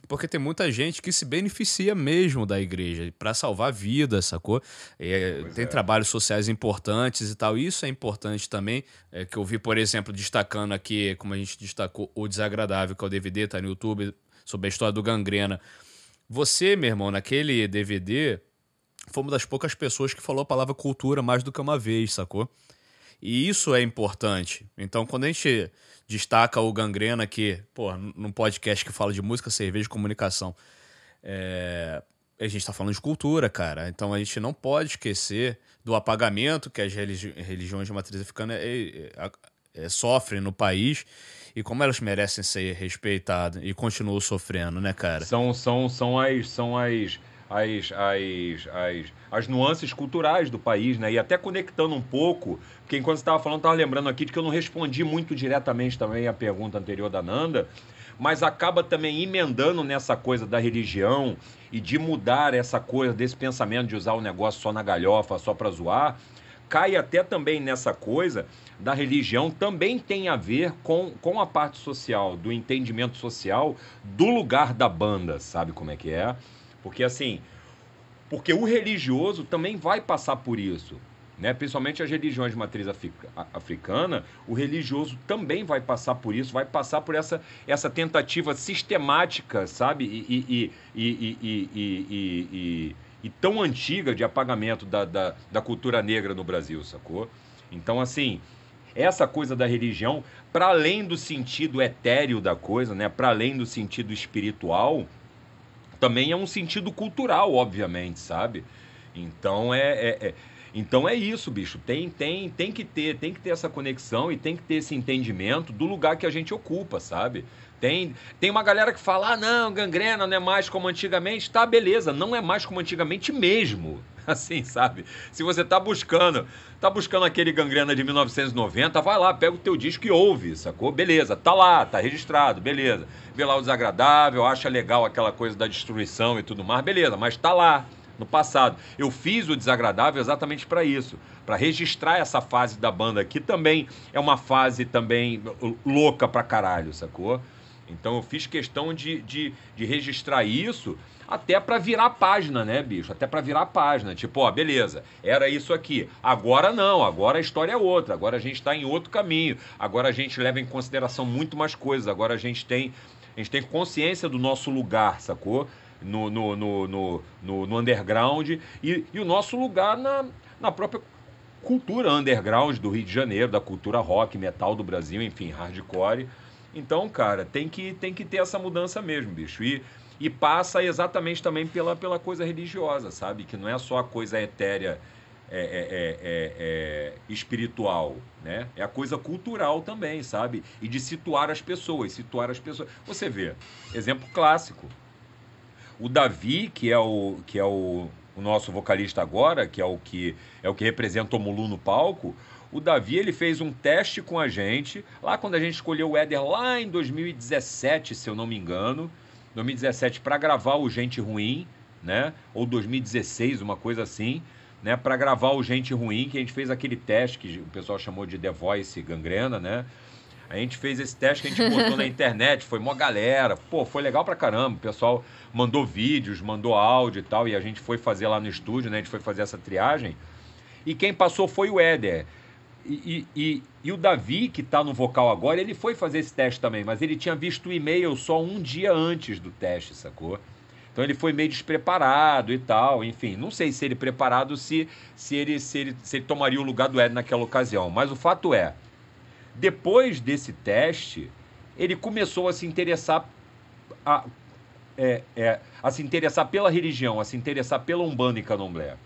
porque tem muita gente que se beneficia mesmo da igreja para salvar vidas, sacou? É, tem é. trabalhos sociais importantes e tal. Isso é importante também, é, que eu vi, por exemplo, destacando aqui, como a gente destacou, o desagradável, que é o DVD, tá no YouTube, sobre a história do gangrena. Você, meu irmão, naquele DVD, foi uma das poucas pessoas que falou a palavra cultura mais do que uma vez, sacou? E isso é importante. Então, quando a gente destaca o Gangrena, que, pô, num podcast que fala de música, cerveja e comunicação, é, a gente está falando de cultura, cara. Então a gente não pode esquecer do apagamento que as religi religiões de matriz africana é, é, é, sofrem no país e como elas merecem ser respeitadas e continuam sofrendo, né, cara? São, são, são as. São as as, as, as, as nuances culturais do país, né? E até conectando um pouco, porque enquanto você estava falando, estava lembrando aqui de que eu não respondi muito diretamente também a pergunta anterior da Nanda, mas acaba também emendando nessa coisa da religião e de mudar essa coisa desse pensamento de usar o negócio só na galhofa, só para zoar, cai até também nessa coisa da religião também tem a ver com, com a parte social, do entendimento social do lugar da banda, sabe como é que é? Porque assim, porque o religioso também vai passar por isso. Né? Principalmente as religiões de matriz africana, o religioso também vai passar por isso, vai passar por essa, essa tentativa sistemática, sabe? E, e, e, tão antiga de apagamento da, da, da cultura negra no Brasil, sacou? Então, assim, essa coisa da religião, para além do sentido etéreo da coisa, né? para além do sentido espiritual, também é um sentido cultural, obviamente, sabe? Então é, é, é, então é isso, bicho. Tem, tem, tem que ter, tem que ter essa conexão e tem que ter esse entendimento do lugar que a gente ocupa, sabe? Tem, tem uma galera que fala, ah, não, gangrena não é mais como antigamente. Tá, beleza, não é mais como antigamente mesmo. <laughs> assim, sabe? Se você tá buscando, tá buscando aquele gangrena de 1990, vai lá, pega o teu disco e ouve, sacou? Beleza, tá lá, tá registrado, beleza. Vê lá o desagradável, acha legal aquela coisa da destruição e tudo mais, beleza, mas tá lá, no passado. Eu fiz o desagradável exatamente para isso, para registrar essa fase da banda que também é uma fase também louca pra caralho, sacou? Então eu fiz questão de, de, de registrar isso até para virar página, né, bicho? Até para virar página. Tipo, ó, beleza, era isso aqui. Agora não, agora a história é outra. Agora a gente está em outro caminho. Agora a gente leva em consideração muito mais coisas. Agora a gente tem, a gente tem consciência do nosso lugar, sacou? No, no, no, no, no underground e, e o nosso lugar na, na própria cultura underground do Rio de Janeiro, da cultura rock, metal do Brasil, enfim, hardcore. Então, cara, tem que, tem que ter essa mudança mesmo, bicho. E, e passa exatamente também pela, pela coisa religiosa, sabe? Que não é só a coisa etérea. É é, é, é, é, espiritual, né? É a coisa cultural também, sabe? E de situar as pessoas, situar as pessoas. Você vê, exemplo clássico. O Davi, que é o que é o, o nosso vocalista agora, que é o que é o que representa o Mulu no palco, o Davi ele fez um teste com a gente, lá quando a gente escolheu o Éder, lá em 2017, se eu não me engano, 2017 para gravar o Gente Ruim, né? Ou 2016, uma coisa assim, né? Para gravar o Gente Ruim, que a gente fez aquele teste que o pessoal chamou de The Voice Gangrena, né? A gente fez esse teste que a gente botou na <laughs> internet, foi mó galera. Pô, foi legal pra caramba. O pessoal mandou vídeos, mandou áudio e tal. E a gente foi fazer lá no estúdio, né? A gente foi fazer essa triagem. E quem passou foi o Éder. E, e, e, o Davi, que está no vocal agora, ele foi fazer esse teste também, mas ele tinha visto o e-mail só um dia antes do teste, sacou? Então ele foi meio despreparado e tal, enfim, não sei se ele preparado, se, se, ele, se, ele, se ele tomaria o lugar do Ed naquela ocasião, mas o fato é, depois desse teste, ele começou a se interessar a, é, é, a se interessar pela religião, a se interessar pela Umbanda e Candomblé.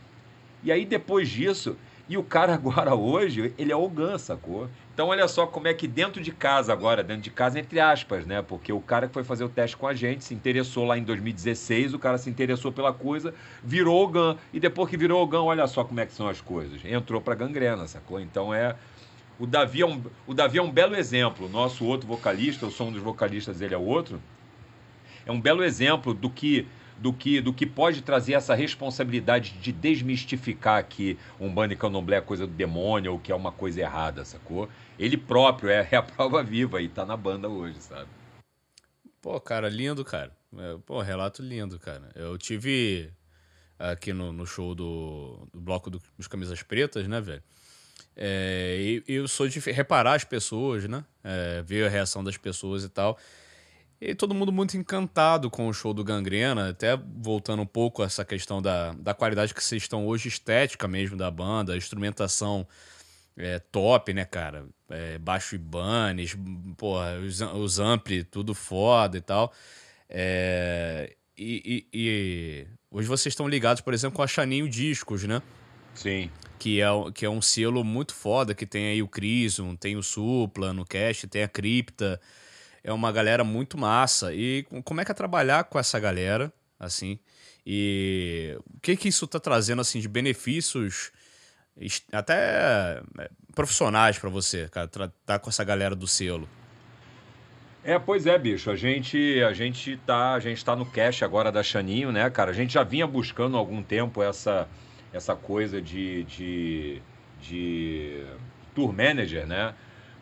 E aí depois disso, e o cara <laughs> agora hoje, ele é o Gun, sacou? Então olha só como é que dentro de casa agora, dentro de casa entre aspas, né? Porque o cara que foi fazer o teste com a gente se interessou lá em 2016, o cara se interessou pela coisa, virou o Gun. E depois que virou o Gun, olha só como é que são as coisas. Entrou pra gangrena, sacou? Então é... O Davi é um, o Davi é um belo exemplo. Nosso outro vocalista, eu sou um dos vocalistas, ele é outro. É um belo exemplo do que do que do que pode trazer essa responsabilidade de desmistificar que um e Candomblé é coisa do demônio ou que é uma coisa errada, sacou? Ele próprio é, é a prova viva e tá na banda hoje, sabe? Pô, cara, lindo, cara. É, pô, relato lindo, cara. Eu tive aqui no, no show do, do Bloco do, dos Camisas Pretas, né, velho? É, eu, eu sou de reparar as pessoas, né? É, ver a reação das pessoas e tal. E todo mundo muito encantado com o show do Gangrena, até voltando um pouco a essa questão da, da qualidade que vocês estão hoje, estética mesmo da banda, a instrumentação é, top, né, cara? É, baixo Ibanez, porra, os, os ampli, tudo foda e tal. É, e, e, e, hoje vocês estão ligados, por exemplo, com a Chaninho Discos, né? Sim. Que é, que é um selo muito foda, que tem aí o Crisum tem o Supla no Cast, tem a Cripta é uma galera muito massa. E como é que é trabalhar com essa galera, assim? E o que que isso está trazendo, assim, de benefícios até é, profissionais para você, cara, tratar tá com essa galera do selo? É, pois é, bicho. A gente, a gente tá, a gente tá no cash agora da Chaninho, né, cara? A gente já vinha buscando há algum tempo essa, essa coisa de, de, de tour manager, né?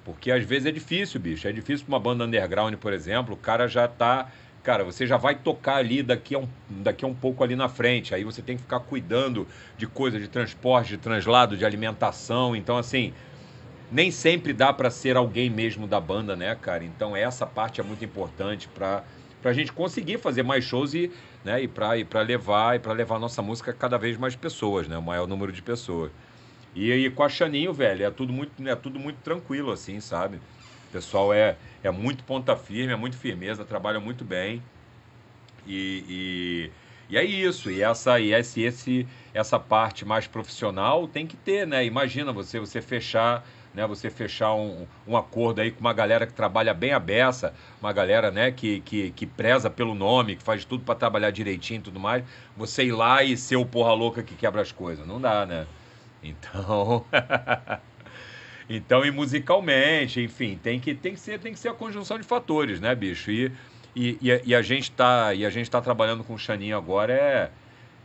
Porque às vezes é difícil, bicho. É difícil para uma banda underground, por exemplo, o cara já tá. Cara, você já vai tocar ali daqui a, um, daqui a um pouco ali na frente. Aí você tem que ficar cuidando de coisas de transporte, de translado, de alimentação. Então, assim, nem sempre dá para ser alguém mesmo da banda, né, cara? Então, essa parte é muito importante para para a gente conseguir fazer mais shows e, né, e para levar e para levar nossa música a cada vez mais pessoas, né, o maior número de pessoas. E, e com a Chaninho, velho, é tudo muito, é tudo muito tranquilo, assim, sabe? O pessoal é, é muito ponta firme, é muito firmeza, trabalha muito bem. E, e, e é isso. E essa, e esse, esse, essa parte mais profissional tem que ter, né? Imagina você, você fechar né, você fechar um, um acordo aí com uma galera que trabalha bem a beça, uma galera né, que, que, que preza pelo nome, que faz tudo para trabalhar direitinho e tudo mais, você ir lá e ser o porra louca que quebra as coisas. Não dá, né? Então. <laughs> então, e musicalmente, enfim, tem que, tem, que ser, tem que ser a conjunção de fatores, né, bicho? E, e, e, a, e a gente está e a gente tá trabalhando com o Chaninho agora é,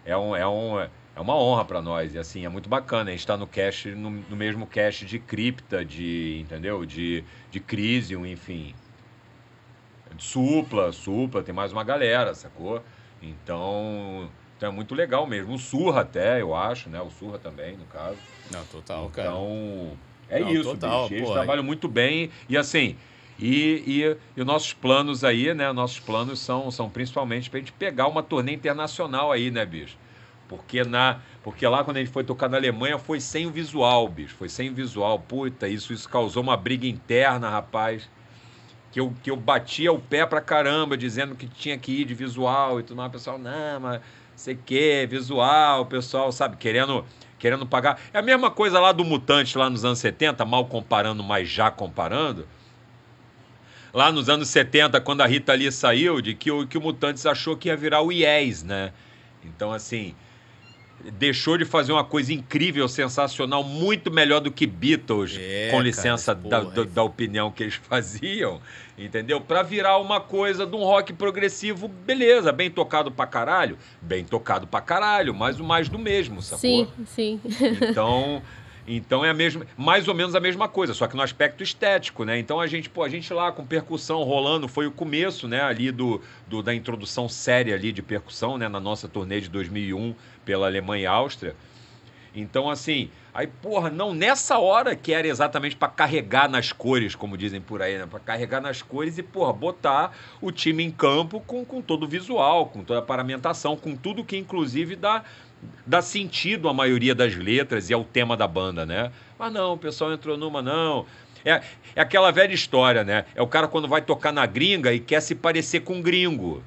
é, um, é, um, é uma honra para nós. E assim, é muito bacana. A gente está no cache, no, no, mesmo cache de cripta, de. entendeu? De, de Crisium, enfim. Supla, supla, tem mais uma galera, sacou? Então, então é muito legal mesmo. O Surra até, eu acho, né? O Surra também, no caso. Não, total, então, cara. Então, é Não, isso, total, bicho. Eles é. trabalham muito bem e assim. E, e, e, nossos planos aí, né? Nossos planos são, são principalmente para a gente pegar uma turnê internacional aí, né, bicho? Porque, na, porque lá quando a gente foi tocar na Alemanha foi sem o visual, bicho. Foi sem o visual. Puta, isso, isso causou uma briga interna, rapaz. Que eu, que eu batia o pé pra caramba, dizendo que tinha que ir de visual e tudo mais. O pessoal, não, mas sei que, visual, o pessoal, sabe, querendo querendo pagar. É a mesma coisa lá do Mutante lá nos anos 70, mal comparando, mas já comparando. Lá nos anos 70, quando a Rita Lee saiu, de que o, que o Mutantes achou que ia virar o IES, né? Então, assim, deixou de fazer uma coisa incrível, sensacional, muito melhor do que Beatles, é, com licença cara, da, da, é da opinião que eles <laughs> faziam entendeu? Pra virar uma coisa de um rock progressivo, beleza, bem tocado pra caralho, bem tocado pra caralho, mas o mais do mesmo, sacou? Sim, sim. <laughs> Então. Então é a mesma, mais ou menos a mesma coisa, só que no aspecto estético, né? Então a gente, pô, a gente lá com percussão rolando, foi o começo, né, ali do, do da introdução séria ali de percussão, né, na nossa turnê de 2001 pela Alemanha e Áustria. Então assim, Aí, porra, não nessa hora que era exatamente para carregar nas cores, como dizem por aí, né? Para carregar nas cores e, porra, botar o time em campo com, com todo o visual, com toda a paramentação, com tudo que, inclusive, dá, dá sentido à maioria das letras e ao tema da banda, né? Mas não, o pessoal entrou numa, não. É, é aquela velha história, né? É o cara quando vai tocar na gringa e quer se parecer com um gringo.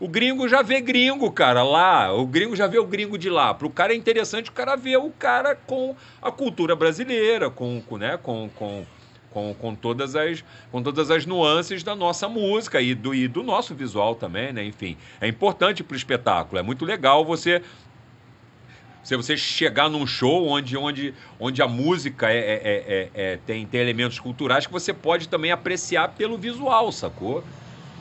O gringo já vê gringo, cara, lá. O gringo já vê o gringo de lá. Para o cara é interessante o cara ver o cara com a cultura brasileira, com, com, né, com, com, com, com, todas as, com todas as nuances da nossa música e do, e do nosso visual também, né? Enfim, é importante para o espetáculo. É muito legal você se você chegar num show onde, onde, onde a música é, é, é, é, é tem, tem elementos culturais que você pode também apreciar pelo visual, sacou?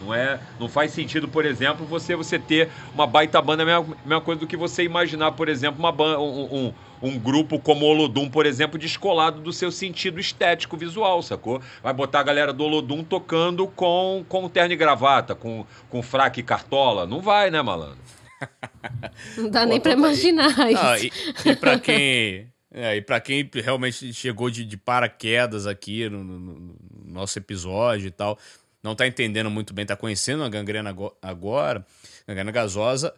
Não é, não faz sentido, por exemplo, você você ter uma baita banda, a mesma, mesma coisa do que você imaginar, por exemplo, uma banda, um, um, um, grupo como o Olodum, por exemplo, descolado do seu sentido estético visual, sacou? Vai botar a galera do Olodum tocando com com terno e gravata, com com fraque e cartola, não vai, né, malandro? <laughs> Não dá Pô, nem para tá- tá imaginar aí. isso. Ah, e, e para quem <laughs> É, e para quem realmente chegou de, de paraquedas aqui no, no, no, nosso episódio e tal, não está entendendo muito bem, está conhecendo a gangrena agora, a gangrena gasosa,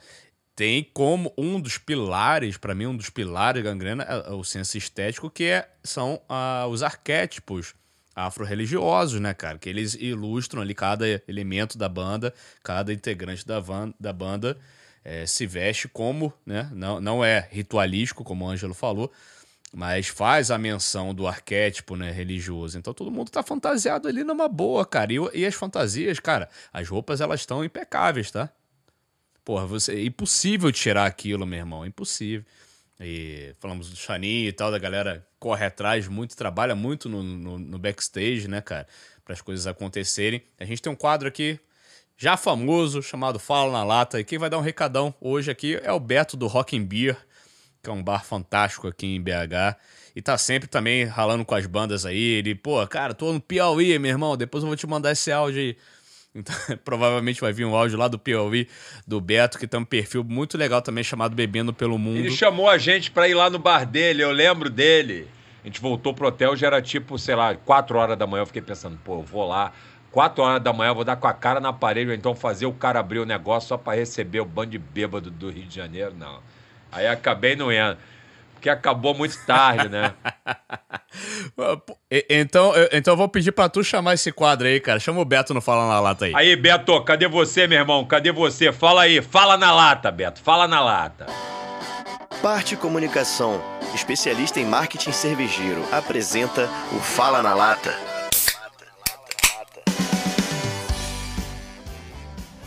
tem como um dos pilares, para mim, um dos pilares da gangrena é o senso estético, que é, são ah, os arquétipos afro-religiosos, né, cara? Que eles ilustram ali cada elemento da banda, cada integrante da, van, da banda é, se veste como, né? Não, não é ritualístico, como o Ângelo falou, mas faz a menção do arquétipo né, religioso. Então todo mundo tá fantasiado ali numa boa, cara. E, e as fantasias, cara, as roupas elas estão impecáveis, tá? Porra, você, é impossível tirar aquilo, meu irmão, é impossível. E falamos do Xanin e tal, da galera corre atrás muito, trabalha muito no, no, no backstage, né, cara? Para as coisas acontecerem. A gente tem um quadro aqui já famoso, chamado Fala na Lata. E quem vai dar um recadão hoje aqui é o Beto do Rockin' Beer que é um bar fantástico aqui em BH. E tá sempre também ralando com as bandas aí. Ele, pô, cara, tô no Piauí, meu irmão. Depois eu vou te mandar esse áudio aí. Então, <laughs> provavelmente vai vir um áudio lá do Piauí, do Beto, que tem um perfil muito legal também chamado Bebendo pelo Mundo. Ele chamou a gente pra ir lá no bar dele, eu lembro dele. A gente voltou pro hotel, já era tipo, sei lá, 4 horas da manhã. Eu fiquei pensando, pô, eu vou lá. 4 horas da manhã, eu vou dar com a cara na parede, ou então fazer o cara abrir o negócio só para receber o bando de bêbado do Rio de Janeiro, não. Aí acabei não indo. Porque acabou muito tarde, né? <laughs> então, eu, então eu vou pedir pra tu chamar esse quadro aí, cara. Chama o Beto no Fala na Lata aí. Aí, Beto, cadê você, meu irmão? Cadê você? Fala aí. Fala na lata, Beto. Fala na lata. Parte Comunicação, especialista em marketing cervejeiro, apresenta o Fala na Lata.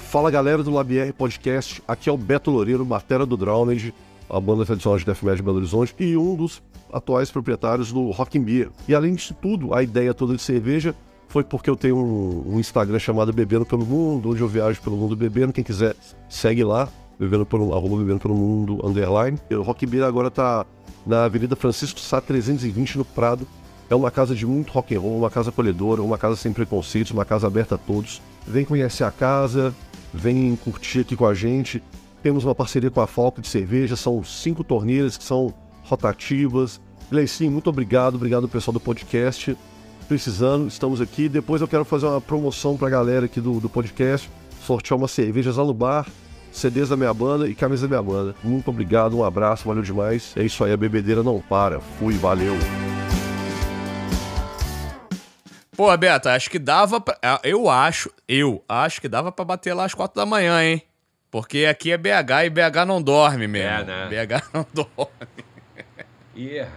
Fala galera do LabR Podcast, aqui é o Beto Loureiro, matéria do Drownage a banda tradicional de death metal de Belo Horizonte, e um dos atuais proprietários do Rock Beer. E além disso tudo, a ideia toda de cerveja foi porque eu tenho um, um Instagram chamado Bebendo pelo Mundo, onde eu viajo pelo mundo bebendo. Quem quiser, segue lá, bebendo pelo, arroba bebendo pelo mundo, underline. O Rock Beer agora está na Avenida Francisco Sá 320, no Prado. É uma casa de muito rock and roll, uma casa acolhedora, uma casa sem preconceitos, uma casa aberta a todos. Vem conhecer a casa, vem curtir aqui com a gente. Temos uma parceria com a Falco de cerveja, são cinco torneiras que são rotativas. Gleicin, muito obrigado, obrigado pessoal do podcast. Precisando, estamos aqui. Depois eu quero fazer uma promoção para a galera aqui do, do podcast, sortear umas cervejas lá no bar, CDs da minha banda e camisa da minha banda. Muito obrigado, um abraço, valeu demais. É isso aí, a bebedeira não para. Fui, valeu. Pô, Beto, acho que dava pra. Eu acho, eu acho que dava para bater lá às quatro da manhã, hein? Porque aqui é BH e BH não dorme mesmo. É, né? BH <laughs> não dorme. Yeah.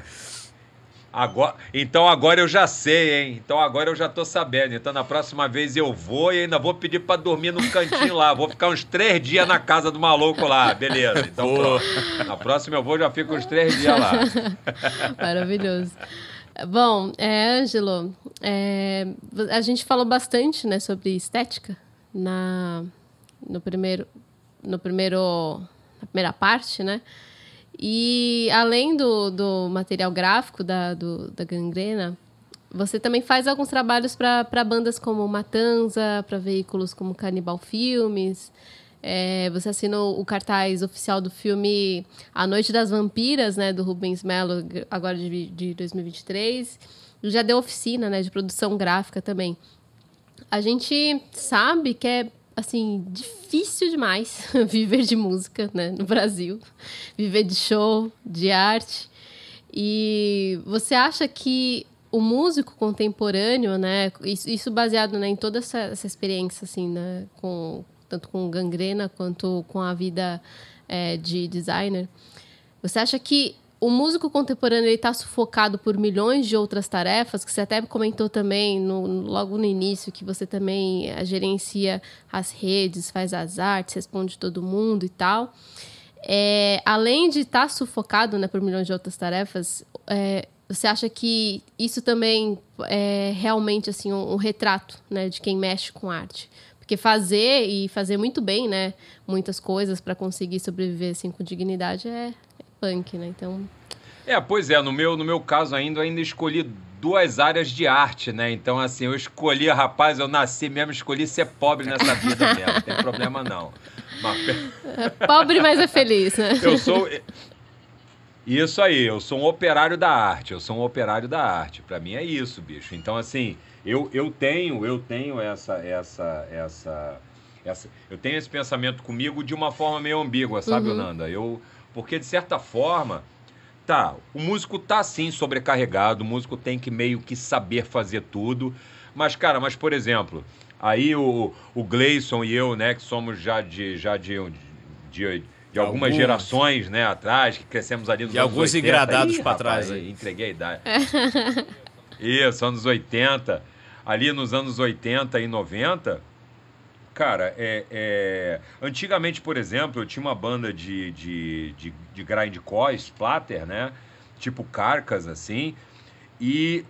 Agora, então agora eu já sei, hein? Então agora eu já tô sabendo. Então na próxima vez eu vou e ainda vou pedir para dormir num cantinho lá. Vou ficar uns três dias na casa do maluco lá, beleza? Então pronto. Na próxima eu vou já fico uns três dias lá. <laughs> Maravilhoso. Bom, é, Ângelo, é, a gente falou bastante, né, sobre estética na no primeiro no primeiro, na primeira parte, né? E além do, do material gráfico da, do, da gangrena, você também faz alguns trabalhos para bandas como Matanza, para veículos como Canibal Filmes. É, você assinou o cartaz oficial do filme A Noite das Vampiras, né, do Rubens Mello, agora de, de 2023. já deu oficina né, de produção gráfica também. A gente sabe que é assim, difícil demais <laughs> viver de música, né, no Brasil. Viver de show, de arte. E você acha que o músico contemporâneo, né, isso, isso baseado né, em toda essa, essa experiência, assim, né, com, tanto com gangrena quanto com a vida é, de designer, você acha que o músico contemporâneo ele está sufocado por milhões de outras tarefas, que você até comentou também no, logo no início, que você também eh, gerencia as redes, faz as artes, responde todo mundo e tal. É, além de estar tá sufocado né, por milhões de outras tarefas, é, você acha que isso também é realmente assim um, um retrato né, de quem mexe com arte? Porque fazer e fazer muito bem, né? Muitas coisas para conseguir sobreviver assim com dignidade é, punk, né? Então. É, pois é, no meu, no meu caso ainda, ainda escolhi duas áreas de arte, né? Então, assim, eu escolhi, rapaz, eu nasci mesmo, escolhi ser pobre nessa vida mesmo, não tem problema não. Mas... É, pobre, mas é feliz, né? Eu sou. Isso aí, eu sou um operário da arte, eu sou um operário da arte. Para mim é isso, bicho. Então, assim, eu, eu tenho, eu tenho essa, essa, essa, essa. Eu tenho esse pensamento comigo de uma forma meio ambígua, sabe, uhum. Nanda? Eu porque, de certa forma, tá, o músico tá sim sobrecarregado, o músico tem que meio que saber fazer tudo. Mas, cara, mas, por exemplo, aí o, o Gleison e eu, né, que somos já de. Já de, de, de algumas alguns. gerações, né, atrás, que crescemos ali nos e anos alguns 80. engradados para trás aí. Entreguei a idade. É. <laughs> Isso, anos 80. Ali nos anos 80 e 90, Cara, é, é, antigamente, por exemplo, eu tinha uma banda de, de, de, de grindcore, splatter, né? Tipo Carcas, assim. E,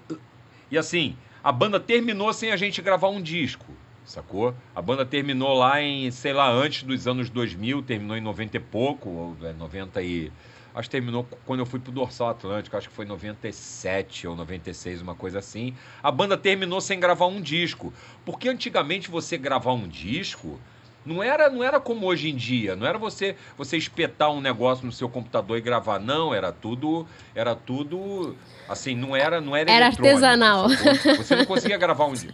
e assim, a banda terminou sem a gente gravar um disco, sacou? A banda terminou lá em, sei lá, antes dos anos 2000, terminou em 90 e pouco, 90 é, e... Acho que terminou quando eu fui pro Dorsal Atlântico, acho que foi 97 ou 96, uma coisa assim. A banda terminou sem gravar um disco. Porque antigamente você gravar um disco não era, não era como hoje em dia, não era você você espetar um negócio no seu computador e gravar, não, era tudo, era tudo assim, não era, não era Era artesanal. Você não conseguia gravar um disco.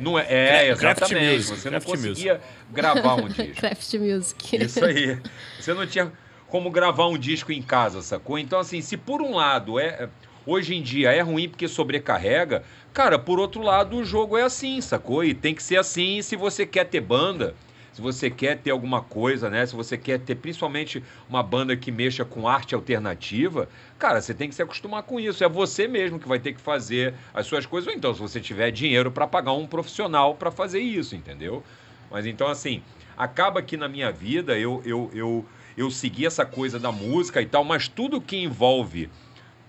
Não é, é exatamente, music, você não conseguia music. gravar um disco. <laughs> Craft music. Isso aí. Você não tinha como gravar um disco em casa, sacou? Então, assim, se por um lado é. Hoje em dia é ruim porque sobrecarrega, cara, por outro lado o jogo é assim, sacou? E tem que ser assim se você quer ter banda se você quer ter alguma coisa, né? Se você quer ter principalmente uma banda que mexa com arte alternativa, cara, você tem que se acostumar com isso. É você mesmo que vai ter que fazer as suas coisas. Ou então, se você tiver dinheiro para pagar um profissional para fazer isso, entendeu? Mas então, assim, acaba que na minha vida eu, eu, eu eu segui essa coisa da música e tal, mas tudo que envolve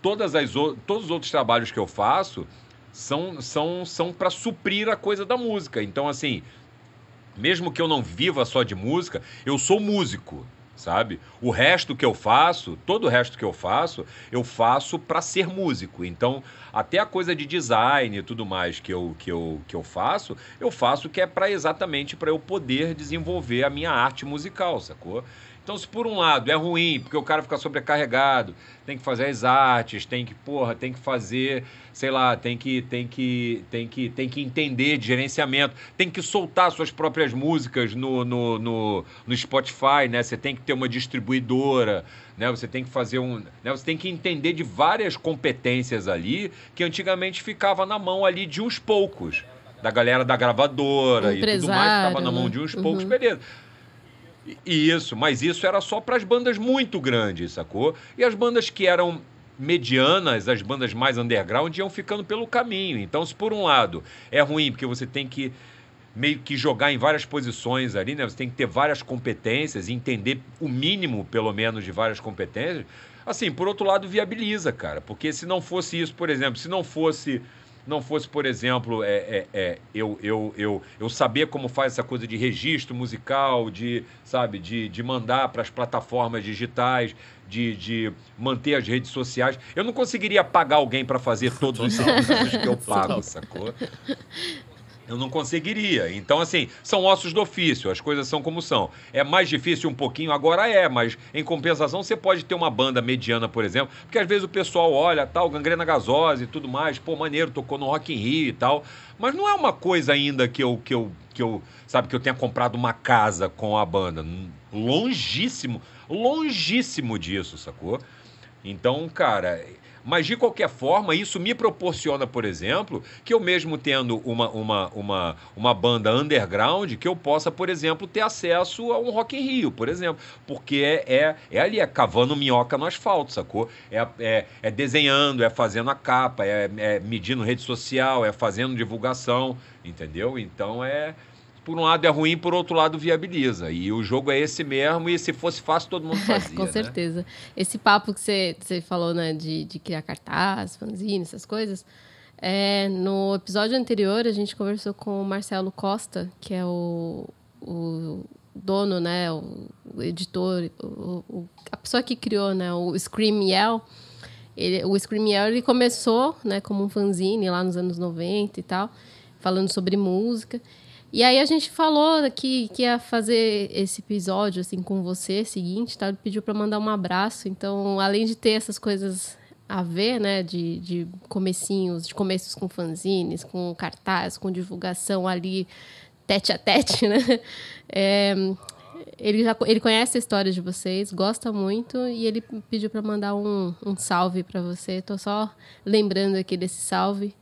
todas as todos os outros trabalhos que eu faço são são são para suprir a coisa da música. Então assim, mesmo que eu não viva só de música, eu sou músico, sabe? O resto que eu faço, todo o resto que eu faço, eu faço para ser músico. Então, até a coisa de design e tudo mais que eu, que eu, que eu faço, eu faço que é para exatamente para eu poder desenvolver a minha arte musical, sacou? Então, se por um lado é ruim, porque o cara fica sobrecarregado, tem que fazer as artes, tem que, porra, tem que fazer, sei lá, tem que, tem que, tem que, tem que entender de gerenciamento, tem que soltar suas próprias músicas no, no, no, no Spotify, né? Você tem que ter uma distribuidora, né? Você tem que fazer um, né? Você tem que entender de várias competências ali que antigamente ficava na mão ali de uns poucos da galera da gravadora Empresário, e tudo mais, ficava na mão de uns né? uhum. poucos, beleza. Isso, mas isso era só para as bandas muito grandes, sacou? E as bandas que eram medianas, as bandas mais underground iam ficando pelo caminho. Então, se por um lado é ruim porque você tem que meio que jogar em várias posições ali, né? Você tem que ter várias competências, entender o mínimo, pelo menos, de várias competências. Assim, por outro lado, viabiliza, cara, porque se não fosse isso, por exemplo, se não fosse não fosse, por exemplo, é, é, é, eu, eu, eu, eu saber como faz essa coisa de registro musical, de, sabe, de, de mandar para as plataformas digitais, de, de manter as redes sociais. Eu não conseguiria pagar alguém para fazer todos os serviços que eu <laughs> pago, sacou? Eu não conseguiria. Então, assim, são ossos do ofício, as coisas são como são. É mais difícil um pouquinho, agora é, mas em compensação você pode ter uma banda mediana, por exemplo, porque às vezes o pessoal olha, tal, gangrena gasosa e tudo mais, pô, maneiro, tocou no Rock in Rio e tal. Mas não é uma coisa ainda que eu, que eu, que eu sabe, que eu tenha comprado uma casa com a banda. Longíssimo, longíssimo disso, sacou? Então, cara, mas, de qualquer forma, isso me proporciona, por exemplo, que eu mesmo tendo uma, uma, uma, uma banda underground, que eu possa, por exemplo, ter acesso a um Rock in Rio, por exemplo. Porque é, é, é ali, é cavando minhoca no asfalto, sacou? É, é, é desenhando, é fazendo a capa, é, é medindo rede social, é fazendo divulgação, entendeu? Então é por um lado é ruim, por outro lado viabiliza. E o jogo é esse mesmo, e se fosse fácil, todo mundo <laughs> fazia. Com né? certeza. Né? Esse papo que você falou, né, de, de criar cartaz, fanzine, essas coisas. É, no episódio anterior, a gente conversou com o Marcelo Costa, que é o, o dono, né, o editor, o, o, a pessoa que criou né, o Scream Yell. Ele, o Scream Yell ele começou né, como um fanzine lá nos anos 90 e tal, falando sobre música. E aí a gente falou que, que ia fazer esse episódio assim com você, seguinte, tá? Ele pediu para mandar um abraço. Então, além de ter essas coisas a ver, né, de, de comecinhos, de começos com fanzines, com cartaz, com divulgação ali tete a tete, <laughs> né? É, ele já ele conhece a história de vocês, gosta muito e ele pediu para mandar um, um salve para você. Tô só lembrando aqui desse salve.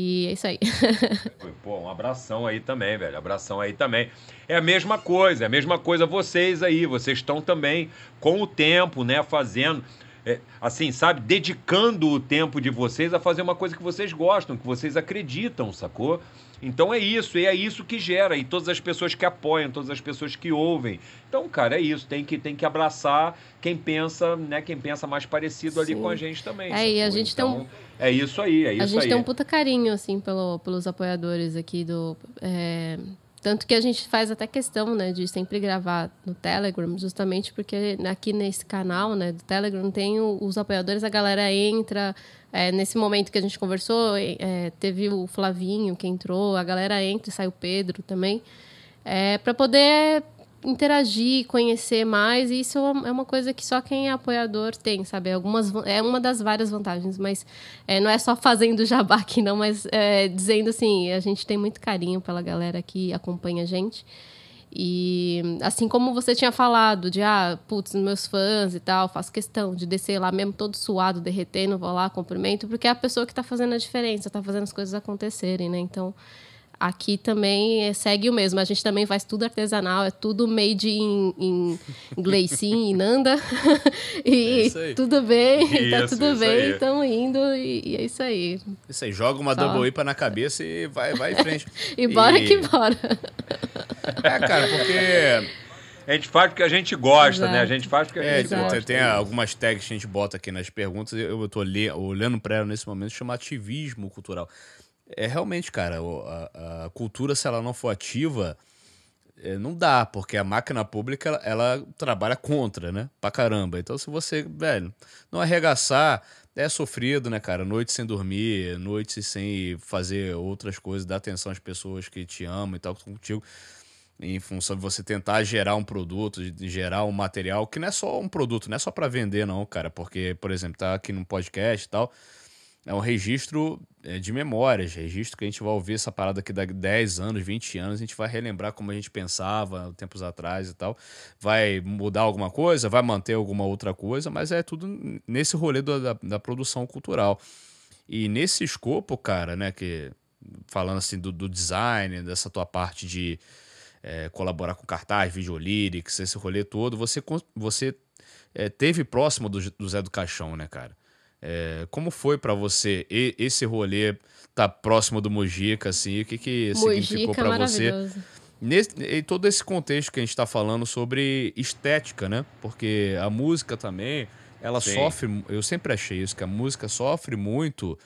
E é isso aí. <laughs> Pô, um abração aí também, velho. Abração aí também. É a mesma coisa, é a mesma coisa vocês aí. Vocês estão também com o tempo, né? Fazendo. É, assim, sabe, dedicando o tempo de vocês a fazer uma coisa que vocês gostam, que vocês acreditam, sacou? Então é isso, e é isso que gera, e todas as pessoas que apoiam, todas as pessoas que ouvem. Então, cara, é isso, tem que, tem que abraçar quem pensa, né, quem pensa mais parecido Sim. ali com a gente também. É, sacou? e a gente então, tem um então, é isso aí, é isso aí. A gente aí. tem um puta carinho, assim, pelo, pelos apoiadores aqui do. É... Tanto que a gente faz até questão, né, de sempre gravar no Telegram, justamente porque aqui nesse canal, né, do Telegram tem o, os apoiadores, a galera entra. É, nesse momento que a gente conversou, é, é teve o Flavinho que entrou, a galera entra e sai o Pedro também, é, para poder interagir, conhecer mais. E isso é, é uma coisa que só quem é apoiador tem, sabe? Algumas, é uma das várias vantagens, mas é, não é só fazendo jabá aqui, não, mas é, dizendo assim, a gente tem muito carinho pela galera que acompanha a gente. E assim como você tinha falado de, ah, putz, meus fãs e tal, faço questão de descer lá mesmo todo suado, derretendo, vou lá, cumprimento, porque é a pessoa que está fazendo a diferença, está fazendo as coisas acontecerem, né? Então, aqui também é, segue o mesmo. A gente também faz tudo artesanal, é tudo made in, in Gleicin, e Nanda. <laughs> e é tudo bem, <laughs> tá isso, tá tudo bem, estamos indo e, e, é isso aí. Isso aí, joga uma Só. double IPA na cabeça e vai, vai em frente. <laughs> e bora e... que bora. É, cara, porque... A gente faz porque a gente gosta, Exato. né? A gente faz porque a é, gente é, gosta. Tem algumas tags que a gente bota aqui nas perguntas. Eu, eu tô olhando para ela nesse momento, chama ativismo cultural. É realmente, cara, a, a cultura, se ela não for ativa, é, não dá, porque a máquina pública ela, ela, trabalha contra, né? Pra caramba. Então, se você, velho, não arregaçar, é sofrido, né, cara? Noite sem dormir, noite sem fazer outras coisas, dar atenção às pessoas que te amam e tal, contigo. Em função de você tentar gerar um produto, gerar um material, que não é só um produto, não é só para vender, não, cara. Porque, por exemplo, tá aqui num podcast e tal é um registro é, de memórias, registro que a gente vai ouvir essa parada aqui daqui 10 anos, 20 anos, a gente vai relembrar como a gente pensava tempos atrás e tal. Vai mudar alguma coisa, vai manter alguma outra coisa, mas é tudo nesse rolê da, da produção cultural. E nesse escopo, cara, né, que falando assim do, do design, dessa tua parte de é, colaborar com cartaz, videolyrics, esse rolê todo, você, você é, teve próximo do, do Zé do Caixão, né, cara? É, como foi para você e, esse rolê tá próximo do Mojica, assim, o que que significou é para você? Nesse, em todo esse contexto que a gente está falando sobre estética, né? Porque a música também, ela Sim. sofre. Eu sempre achei isso, que a música sofre muito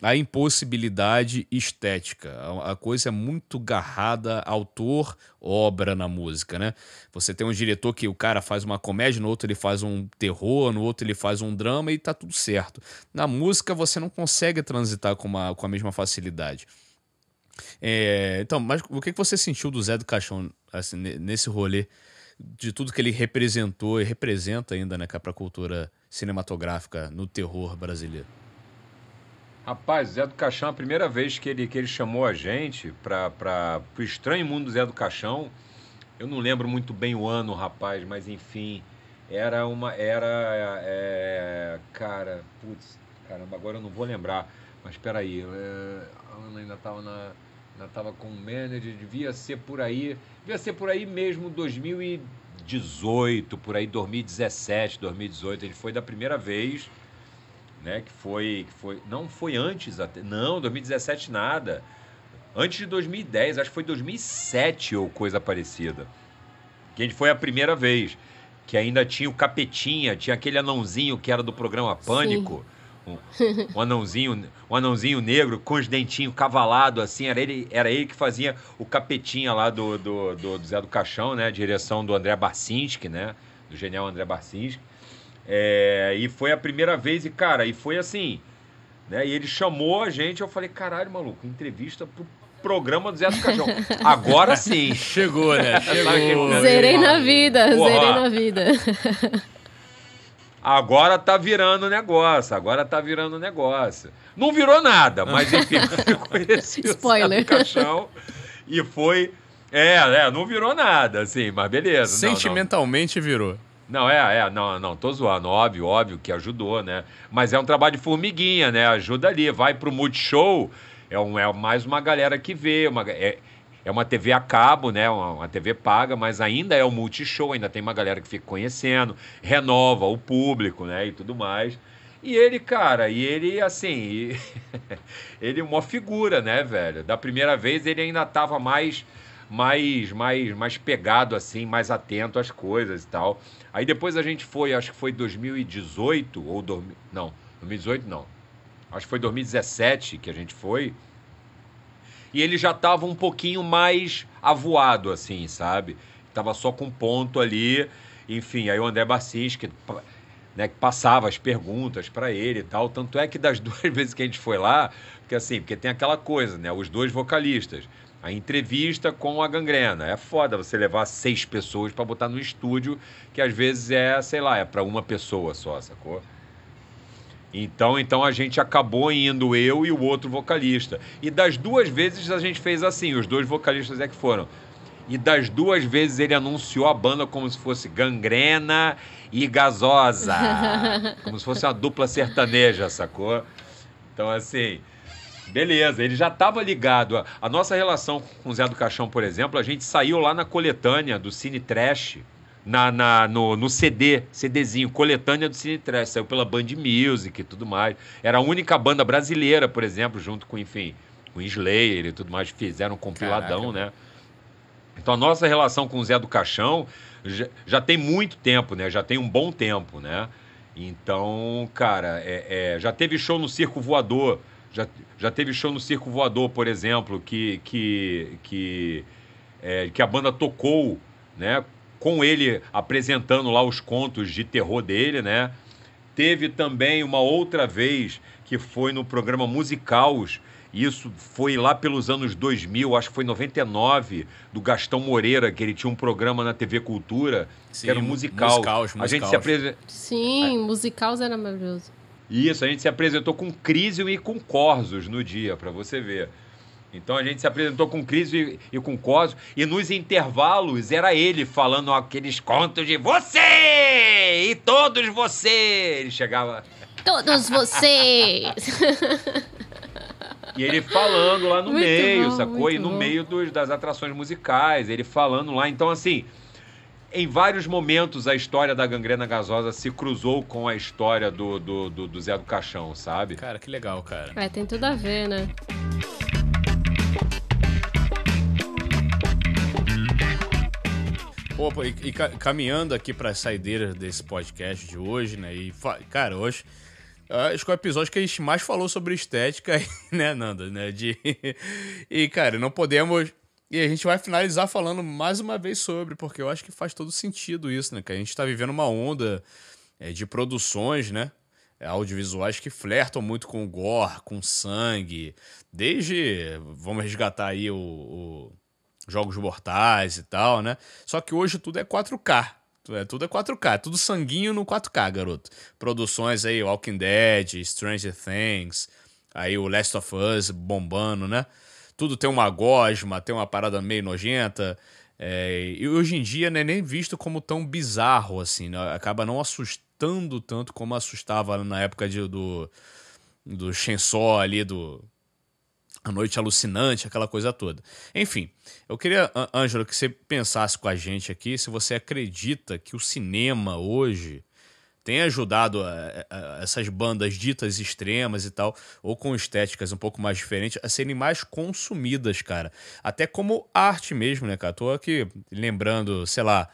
a impossibilidade estética. A, coisa é muito garrada autor, obra na música, né? Você tem um diretor que o cara faz uma comédia, no outro ele faz um terror, no outro ele faz um drama e tá tudo certo. Na música você não consegue transitar com, uma, com a mesma facilidade. É, então, mas o que você sentiu do Zé do Caixão assim, nesse rolê? De tudo que ele representou e representa ainda né, para a cultura cinematográfica no terror brasileiro. Rapaz, Zé do Caixão, a primeira vez que ele, que ele chamou a gente para o estranho mundo do Zé do Caixão, eu não lembro muito bem o ano, rapaz, mas enfim, era uma. Era. É, cara, putz, caramba, agora eu não vou lembrar, mas peraí, é, a Ana ainda estava na. Ainda com o manager, devia ser por aí, devia ser por aí mesmo, 2018, por aí, 2017, 2018. Ele foi da primeira vez né? Que foi, que foi, não foi antes até, não, 2017 nada. Antes de 2010, acho que foi 2007 ou coisa parecida. Que a gente foi a primeira vez, que ainda tinha o Capetinha, tinha aquele anãozinho que era do programa Pânico. Sim. Um, <laughs> um, anãozinho, um anãozinho negro com os dentinhos cavalados, assim, era ele, era ele que fazia o capetinha lá do, do, do, do Zé do Caixão, né? Direção do André Barcinski, né? Do genial André Barcinski. É, e foi a primeira vez, e cara, e foi assim. Né? E ele chamou a gente, eu falei, caralho, maluco, entrevista pro programa do Zé do Caixão. <laughs> Agora sim. Chegou, né? <laughs> Chegou. Zerei na vida, Porra. zerei na vida. <laughs> Agora tá virando negócio, agora tá virando negócio. Não virou nada, mas enfim, conheci Spoiler. o Zé do Caixão e foi... É, é, não virou nada, assim, mas beleza. Sentimentalmente não, não. virou. Não, é, é, não, não, tô zoando, óbvio, óbvio que ajudou, né? Mas é um trabalho de formiguinha, né? Ajuda ali, vai pro Multishow, é, um, é mais uma galera que vê, uma, é, é uma TV a cabo, né? Uma, uma TV paga, mas ainda é o um Multishow, ainda tem uma galera que fica conhecendo, renova o público, né? E tudo mais. E ele, cara, e ele, assim, e... <laughs> ele é uma figura, né, velho? Da primeira vez ele ainda tava mais, mais, mais, mais pegado, assim, mais atento às coisas e tal. Aí depois a gente foi, acho que foi 2018 ou... Do, não, 2018 não. Acho que foi 2017 que a gente foi. E ele já tava um pouquinho mais avoado, assim, sabe? Tava só com ponto ali. Enfim, aí o André Barcis, que, né, que passava as perguntas para ele e tal. Tanto é que das <laughs> duas vezes que a gente foi lá, porque assim, porque tem aquela coisa, né? Os dois vocalistas a entrevista com a gangrena. É foda você levar seis pessoas para botar no estúdio, que às vezes é, sei lá, é para uma pessoa só, sacou? Então, então a gente acabou indo eu e o outro vocalista. E das duas vezes a gente fez assim, os dois vocalistas é que foram. E das duas vezes ele anunciou a banda como se fosse gangrena e gasosa. <laughs> como se fosse uma dupla sertaneja, sacou? Então assim, Beleza, ele já estava ligado. A nossa relação com o Zé do Caixão, por exemplo, a gente saiu lá na coletânea do Cine Trash, na, na, no, no, CD, CDzinho, coletânea do Cine Trash, saiu pela Band Music e tudo mais. Era a única banda brasileira, por exemplo, junto com, enfim, com Slayer e tudo mais, fizeram um compiladão, Caraca. né? Então a nossa relação com o Zé do Caixão já, já, tem muito tempo, né? Já tem um bom tempo, né? Então, cara, é, é, já teve show no Circo Voador já, já teve show no Circo Voador, por exemplo, que, que, que, é, que a banda tocou, né? Com ele apresentando lá os contos de terror dele, né? Teve também uma outra vez que foi no programa Musicaus, isso foi lá pelos anos 2000, acho que foi 99, do Gastão Moreira, que ele tinha um programa na TV Cultura, Sim, que era musical. Musicaus, musicaus. A gente se apresenta... Sim, musicals era maravilhoso. Isso, a gente se apresentou com crise e com Corsos no dia, para você ver. Então a gente se apresentou com crise e, com Corsos, e nos intervalos era ele falando aqueles contos de você e todos vocês. Ele chegava. Todos vocês! e ele falando lá no muito meio, bom, sacou? E no bom. meio dos, das atrações musicais, ele falando lá. Então, assim, em vários momentos a história da gangrena gasosa se cruzou com a história do, do, do, do Zé do Caixão, sabe? Cara, que legal, cara. É, tem tudo a ver, né? Opa, e, e caminhando aqui para as desse podcast de hoje, né? E, cara, hoje ah, acho que é o episódio que a gente mais falou sobre estética, <laughs> né, Nanda, né? De... <laughs> E, cara, não podemos e a gente vai finalizar falando mais uma vez sobre, porque eu acho que faz todo sentido isso, né? Que a gente está vivendo uma onda é, de produções, né? É, audiovisuais que flertam muito com gore, com sangue. Desde. Vamos resgatar aí o, o Jogos Mortais e tal, né? Só que hoje tudo é 4K. É, tudo é 4K, é tudo sanguinho no 4K, garoto. Produções aí, Walking Dead, Stranger Things, aí o Last of Us bombando, né? tudo tem uma gosma, tem uma parada meio nojenta. É, e hoje em dia não é nem visto como tão bizarro assim, né? acaba não assustando tanto como assustava na época de, do, do Shensó ali, do A Noite Alucinante, aquela coisa toda. Enfim, eu queria, Ângelo, que você pensasse com a gente aqui se você acredita que o cinema hoje tem ajudado a, a, a essas bandas ditas extremas e tal, ou com estéticas um pouco mais diferentes, a serem mais consumidas, cara. Até como arte mesmo, né, cara? Tô aqui lembrando, sei lá,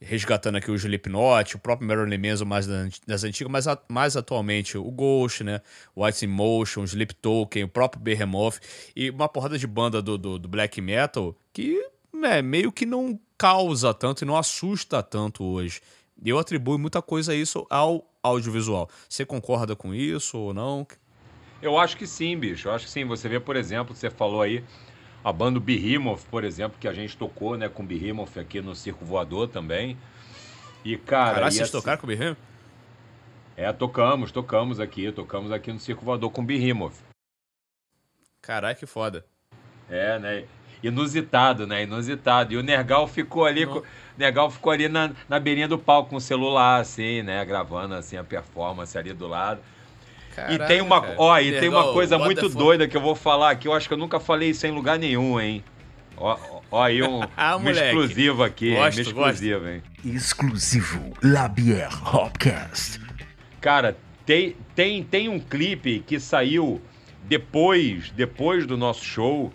resgatando aqui o Slipknot, o próprio Marilyn Manson mais das antigas, mas mais atualmente o Ghost, né? White in Motion, Sleep Token, o próprio Behemoth e uma porrada de banda do, do, do black metal que né, meio que não causa tanto e não assusta tanto hoje. Eu atribuo muita coisa a isso ao audiovisual. Você concorda com isso ou não? Eu acho que sim, bicho. Eu acho que sim. Você vê, por exemplo, você falou aí a banda Behemoth, por exemplo, que a gente tocou, né, com Behemoth aqui no Circo Voador também. E cara, Caralho, vocês assim... tocaram com Behemoth? É, tocamos, tocamos aqui, tocamos aqui no Circo Voador com Behemoth. Caralho, que foda. É, né? Inusitado, né? Inusitado. E o Nergal ficou ali. Com... Nergal ficou ali na, na beirinha do palco com o celular, assim, né? Gravando assim a performance ali do lado. e tem uma, ó, e Nergal, tem uma coisa muito doida que eu vou falar aqui. Eu acho que eu nunca falei isso em lugar nenhum, hein? Ó, ó aí um, <laughs> ah, um exclusivo aqui, gosto, hein? exclusivo, gosto. hein? Exclusivo Labier Hopcast. Cara, tem, tem, tem um clipe que saiu depois, depois do nosso show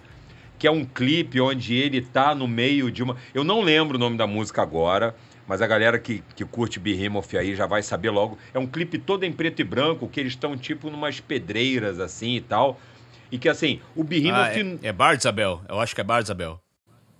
que é um clipe onde ele tá no meio de uma. Eu não lembro o nome da música agora, mas a galera que, que curte Behemoth aí já vai saber logo. É um clipe todo em preto e branco, que eles estão tipo numas pedreiras assim e tal. E que assim, o Behemoth. Ah, é, é Barzabel, eu acho que é Barzabel.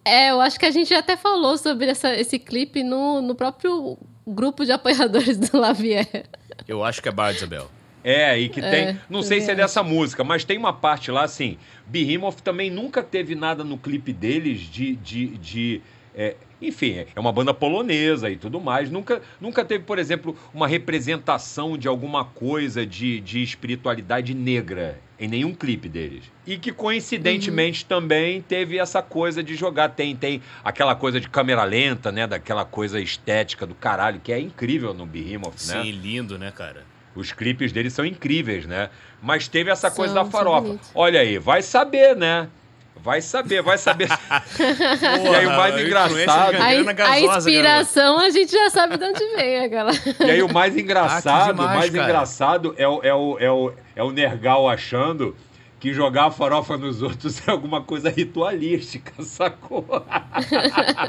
É, eu acho que a gente até falou sobre essa, esse clipe no, no próprio grupo de apoiadores do Lavier. Eu acho que é Barzabel. É, e que é, tem. Não sei se é dessa música, mas tem uma parte lá assim. Behemoth também nunca teve nada no clipe deles de. de, de é, enfim, é uma banda polonesa e tudo mais. Nunca, nunca teve, por exemplo, uma representação de alguma coisa de, de espiritualidade negra em nenhum clipe deles. E que coincidentemente uhum. também teve essa coisa de jogar. Tem, tem aquela coisa de câmera lenta, né? Daquela coisa estética do caralho, que é incrível no Behemoth, Sim, né? Sim, lindo, né, cara? Os clipes dele são incríveis, né? Mas teve essa são, coisa da farofa. Olha aí, vai saber, né? Vai saber, vai saber. <laughs> e aí o mais engraçado. A, gasosa, a inspiração galera. a gente já sabe de onde vem, aquela. E aí o mais ah, engraçado, ah, demais, mais cara. engraçado é o, é, o, é, o, é o Nergal achando que jogar farofa nos outros <laughs> é alguma coisa ritualística, <laughs> sacou?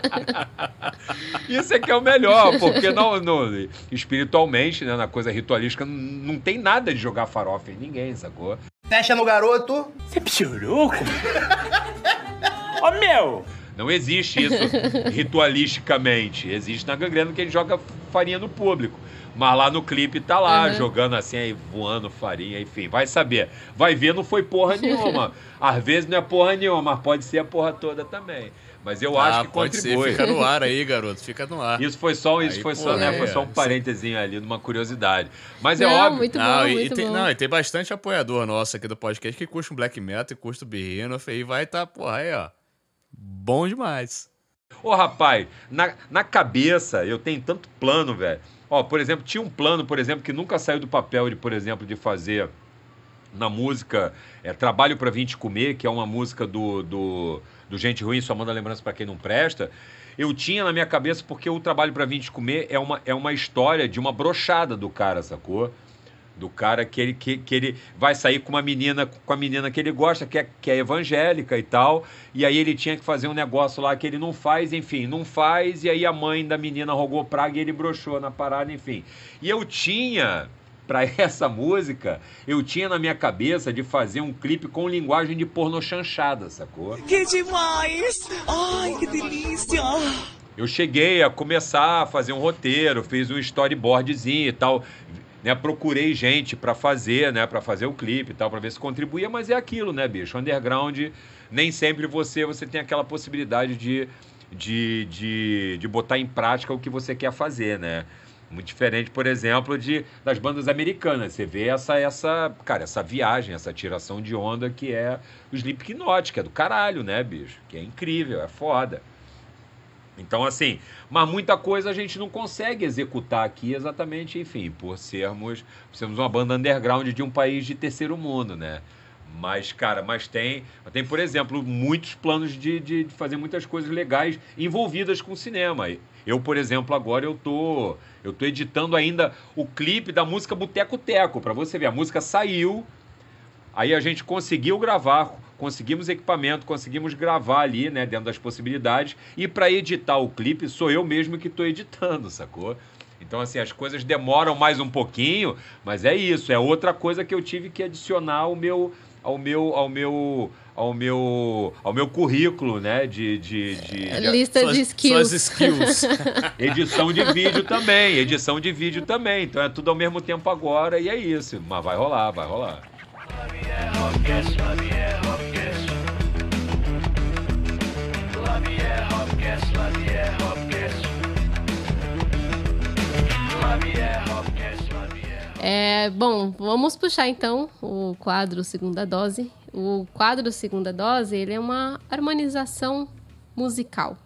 <laughs> Isso é que é o melhor, porque não, não, espiritualmente, né, na coisa ritualística, não tem nada de jogar farofa em ninguém, sacou? Fecha no garoto. Você é pichuruco? Ô oh, meu! Não existe isso ritualisticamente. Existe na gangrena que ele joga farinha no público. Mas lá no clipe tá lá, uhum. jogando assim, aí voando farinha, enfim. Vai saber. Vai ver, não foi porra <laughs> nenhuma. Às vezes não é porra nenhuma, mas pode ser a porra toda também. Mas eu ah, acho que pode contribui. Ser, fica no <laughs> ar aí, garoto, fica no ar. Isso foi só, isso aí, foi só, né, foi só um é. parênteses ali, numa curiosidade. Mas é óbvio. Muito bom, não, muito e, bom. Tem, não, e tem bastante apoiador nosso aqui do podcast que custa um black metal e custa o Birrino, e vai tá, porra, aí, ó. Bom demais. Ô, rapaz, na, na cabeça eu tenho tanto plano, velho. Ó, por exemplo, tinha um plano, por exemplo, que nunca saiu do papel de, por exemplo, de fazer na música é, Trabalho para Vim Te Comer, que é uma música do, do, do Gente Ruim, só manda lembrança para quem não presta. Eu tinha na minha cabeça, porque o Trabalho para Vim Te Comer é uma, é uma história de uma brochada do cara, sacou? do cara que ele, que, que ele vai sair com uma menina, com a menina que ele gosta, que é, que é evangélica e tal, e aí ele tinha que fazer um negócio lá que ele não faz, enfim, não faz, e aí a mãe da menina rogou praga e ele broxou na parada, enfim. E eu tinha para <laughs> essa música, eu tinha na minha cabeça de fazer um clipe com linguagem de porno chanchada, sacou? Que demais! Ai, que delícia! Eu cheguei a começar a fazer um roteiro, fiz um storyboardzinho e tal né, procurei gente para fazer, né, para fazer o clipe e tal, para ver se contribuía, mas é aquilo, né, bicho? Underground, nem sempre você você tem aquela possibilidade de, de, de, de botar em prática o que você quer fazer, né? Muito diferente, por exemplo, de das bandas americanas. Você vê essa, essa, cara, essa viagem, essa tiração de onda que é o Slipknot, que é do caralho, né, bicho? Que é incrível, é foda. Então, assim, mas muita coisa a gente não consegue executar aqui exatamente, enfim, por sermos, por sermos uma banda underground de um país de terceiro mundo, né? Mas, cara, mas tem, tem por exemplo, muitos planos de, de, de fazer muitas coisas legais envolvidas com cinema. Eu, por exemplo, agora eu tô, eu tô editando ainda o clipe da música Boteco Teco, para você ver. A música saiu, aí a gente conseguiu gravar conseguimos equipamento, conseguimos gravar ali, né, dentro das possibilidades. E para editar o clipe, sou eu mesmo que estou editando, sacou? Então, assim, as coisas demoram mais um pouquinho, mas é isso. É outra coisa que eu tive que adicionar ao meu. Ao meu, ao meu, ao meu, ao meu currículo, né? De, de, de, de... É, lista suas, de skills. Suas skills. <laughs> edição de vídeo também, edição de vídeo também. Então é tudo ao mesmo tempo agora e é isso. Mas vai rolar, vai rolar. É, é, é, é, bom, vamos puxar então o quadro segunda dose. O quadro segunda dose ele é uma harmonização musical.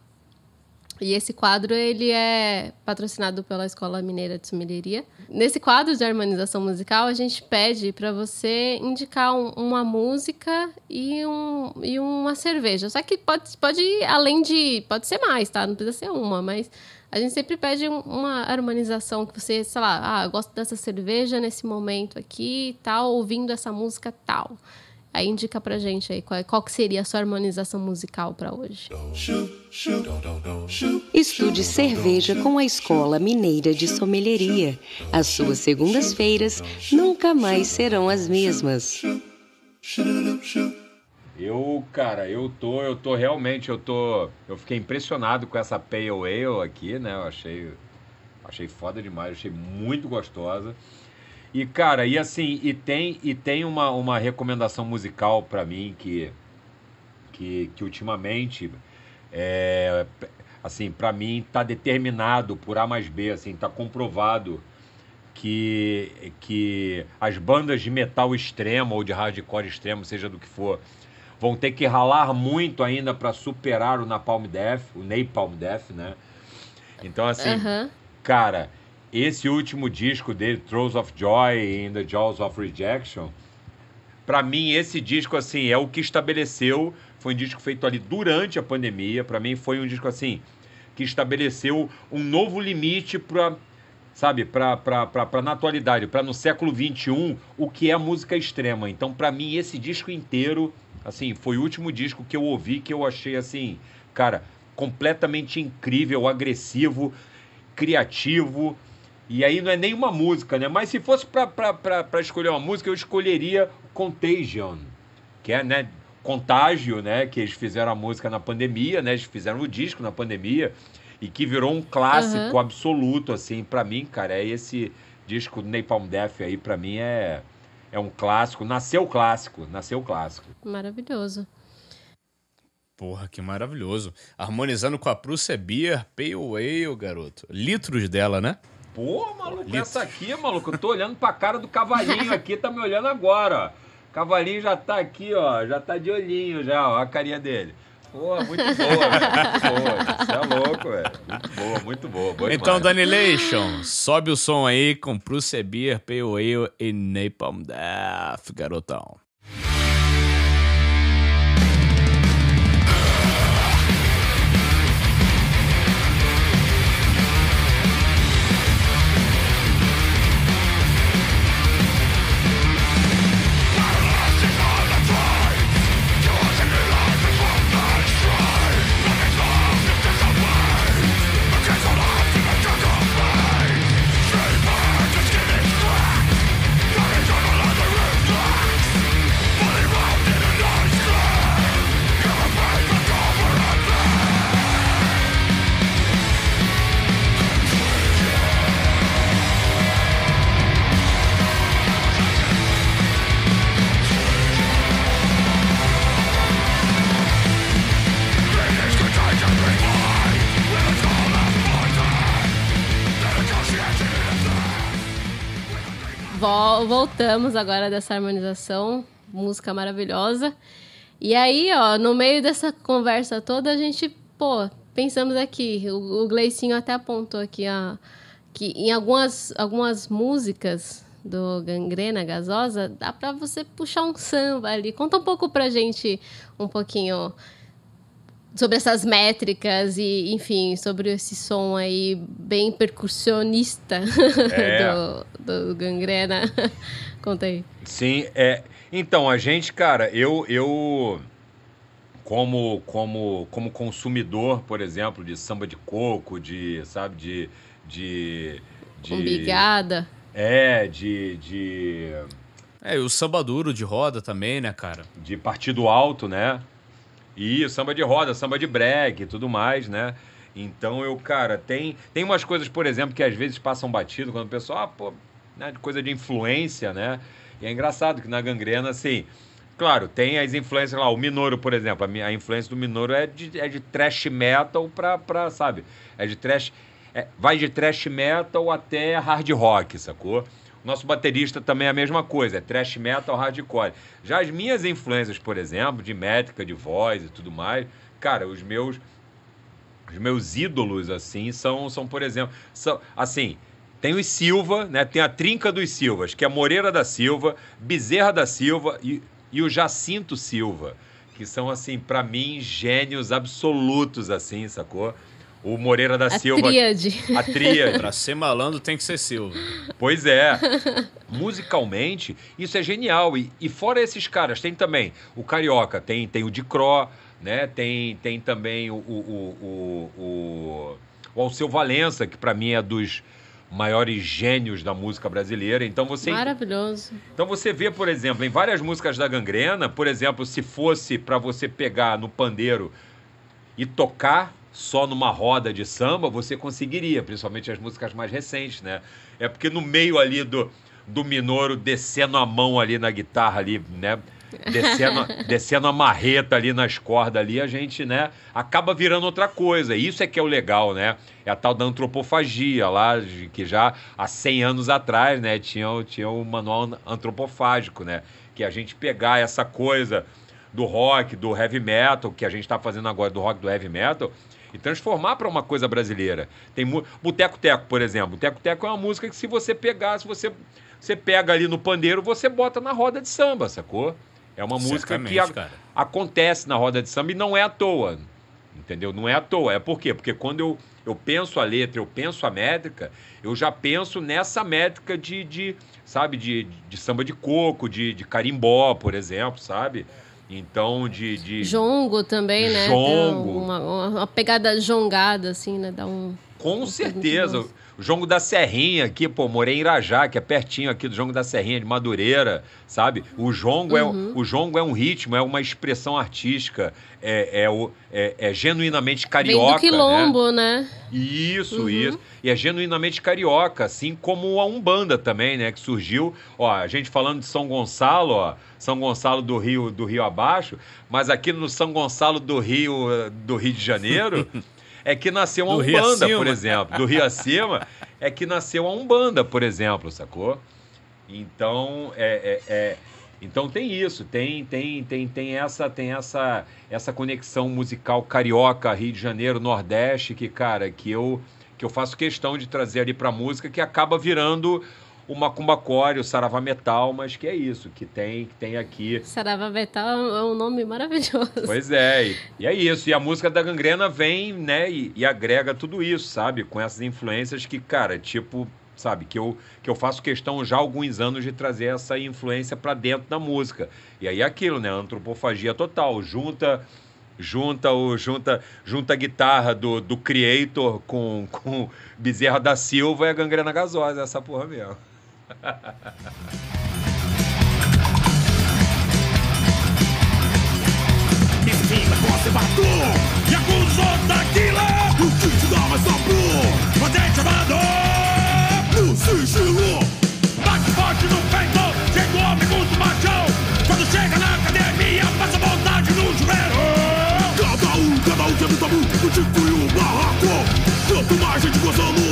E esse quadro ele é patrocinado pela Escola Mineira de Sumilheria. Nesse quadro de harmonização musical, a gente pede para você indicar um, uma música e, um, e uma cerveja. Só que pode, pode ir além de. Pode ser mais, tá? Não precisa ser uma, mas a gente sempre pede uma harmonização que você, sei lá, ah, gosto dessa cerveja nesse momento aqui, tal, ouvindo essa música tal. Aí indica pra gente aí qual, qual que seria a sua harmonização musical para hoje. Shoot. Então, Estude cerveja com a Escola Mineira de Sommelieria. As suas segundas-feiras nunca mais serão as mesmas. Eu, cara, eu tô, eu tô realmente, eu tô, eu fiquei impressionado com essa Pale Ale aqui, né? Eu achei, achei foda demais, achei muito gostosa. E cara, e assim, e tem, e tem uma, uma recomendação musical para mim que, que que ultimamente é, assim, para mim está determinado por A mais B, assim, está comprovado que, que as bandas de metal extremo ou de hardcore extremo, seja do que for, vão ter que ralar muito ainda para superar o Napalm Death, o Napalm Death, né? Então, assim, uh -huh. cara, esse último disco dele, Throes of Joy e the Jaws of Rejection, para mim esse disco assim é o que estabeleceu foi um disco feito ali durante a pandemia. Para mim, foi um disco assim que estabeleceu um novo limite para sabe, para na atualidade, para no século 21, o que é música extrema. Então, para mim, esse disco inteiro, assim, foi o último disco que eu ouvi que eu achei, assim, cara, completamente incrível, agressivo, criativo. E aí não é nenhuma música, né? Mas se fosse para escolher uma música, eu escolheria Contagion, que é, né, Contágio, né? Que eles fizeram a música na pandemia, né? Eles fizeram o disco na pandemia e que virou um clássico uhum. absoluto, assim, para mim, cara. É esse disco do Napalm Death aí, para mim, é, é um clássico. Nasceu clássico, nasceu clássico. Maravilhoso. Porra, que maravilhoso. Harmonizando com a Prússia Beer, Pale Ale, garoto. Litros dela, né? Pô, maluco, Litros. essa aqui, maluco, eu tô olhando pra cara do cavalinho <laughs> aqui, tá me olhando agora. Cavalinho já tá aqui, ó, já tá de olhinho já, ó, a carinha dele. Boa, muito boa, <laughs> muito boa. Você é louco, velho. Muito boa, muito boa. boa então, Danilation, sobe o som aí com Bruce Beer, Pale e Napalm Death, garotão. voltamos agora dessa harmonização, música maravilhosa. E aí, ó, no meio dessa conversa toda, a gente, pô, pensamos aqui, o, o Gleicinho até apontou aqui a, que em algumas, algumas músicas do Gangrena Gasosa, dá para você puxar um samba ali. Conta um pouco pra gente, um pouquinho sobre essas métricas e, enfim, sobre esse som aí bem percussionista <laughs> é. do, do, Gangrena. <laughs> Conta aí. Sim, é. Então, a gente, cara, eu, eu como, como, como consumidor, por exemplo, de samba de coco, de, sabe, de... de, de Umbigada. É, de... de... É, e o samba duro de roda também, né, cara? De partido alto, né? E samba de roda, samba de break e tudo mais, né? Então eu, cara, tem, tem umas coisas, por exemplo, que às vezes passam batido quando o pessoal, ah, pô, né, coisa de influência, né? E é engraçado que na gangrena, assim, claro, tem as influências lá, o Minoro, por exemplo, a, a influência do Minoro é de, é de trash metal pra, pra, sabe? É de trash. É, vai de trash metal até hard rock, sacou? Nosso baterista também é a mesma coisa, é trash metal, hardcore. Já as minhas influências, por exemplo, de métrica, de voz e tudo mais, cara, os meus os meus ídolos assim são são por exemplo, são assim, tem o Silva, né? Tem a trinca dos Silvas, que é Moreira da Silva, Bezerra da Silva e, e o Jacinto Silva, que são assim, para mim, gênios absolutos assim, sacou? o Moreira da a Silva. Tríade. A tríade. pra ser malandro tem que ser Silva. Pois é. Musicalmente, isso é genial. E, e fora esses caras, tem também o Carioca, tem, tem o Dicró, né? Tem, tem também o, o, o, o, o Alceu Valença, que para mim é dos maiores gênios da música brasileira. Então você Maravilhoso. Então você vê, por exemplo, em várias músicas da Gangrena, por exemplo, se fosse para você pegar no pandeiro e tocar, só numa roda de samba, você conseguiria, principalmente as músicas mais recentes, né? É porque no meio ali do, do Minoro descendo a mão ali na guitarra ali, né? Descendo, <laughs> descendo a marreta ali nas cordas ali, a gente, né, acaba virando outra coisa. Isso é que é o legal, né? É a tal da antropofagia lá, que já há 100 anos atrás, né, tinha, tinha o um manual antropofágico, né? Que a gente pegar essa coisa do rock, do heavy metal, que a gente está fazendo agora, do rock, do heavy metal, e transformar para uma coisa brasileira. Tem Boteco Teco, por exemplo. Boteco Teco é uma música que se você pegar, se você, você pega ali no pandeiro, você bota na roda de samba, sacou? É uma música que a, acontece na roda de samba e não é à toa. Entendeu? Não é à toa. É por quê? Porque quando eu, eu penso a letra, eu penso a métrica, eu já penso nessa métrica de, de sabe, de, de, de samba de coco, de, de carimbó, por exemplo, sabe? Então, de. de jongo também, né? Jongo. Uma, uma, pegada jongada, assim, né? Dá um. Com certeza. O Jongo da Serrinha aqui, pô, morei em Irajá, que é pertinho aqui do Jongo da Serrinha, de Madureira, sabe? O Jongo, é uhum. é, o jongo é um ritmo, é uma expressão artística, é, é, é, é genuinamente carioca. Vem do né? quilombo, né? né? Isso, uhum. isso. E é genuinamente carioca, assim como a Umbanda também, né? Que surgiu, ó, a gente falando de São Gonçalo, ó, São Gonçalo do Rio, do Rio abaixo, mas aqui no São Gonçalo do Rio, eh, do Rio de Janeiro... <laughs> é que nasceu a Umbanda, por exemplo. Do Rio Acima é que nasceu a Umbanda, por exemplo, sacou? Então, é, é, é, então tem isso, tem tem tem tem essa tem essa essa conexão musical carioca, Rio de Janeiro, Nordeste, que cara, que eu que eu faço questão de trazer ali para música que acaba virando o Macumba Core o Sarava Metal, mas que é isso, que tem, que tem aqui. Sarava Metal é, é um nome maravilhoso. Pois é, e, e é isso. E a música da gangrena vem, né, e, e, agrega tudo isso, sabe? Com essas influências que, cara, tipo, sabe, que eu, que eu faço questão já há alguns anos de trazer essa influência para dentro da música. E aí é aquilo, né? Antropofagia total, junta junta o junta junta a guitarra do, do Creator com com Bezerra da Silva e a Gangrena Gasosa, essa porra mesmo. <laughs> Estima você matou e acusou daquilo O que te dá mais sopro, potente amado No sigilo Bate forte no peito, chega o homem com o machão Quando chega na academia, passa vontade no chuveiro Cada um, cada um tem um tabu, o tico e o barraco Tanto mais gente gozando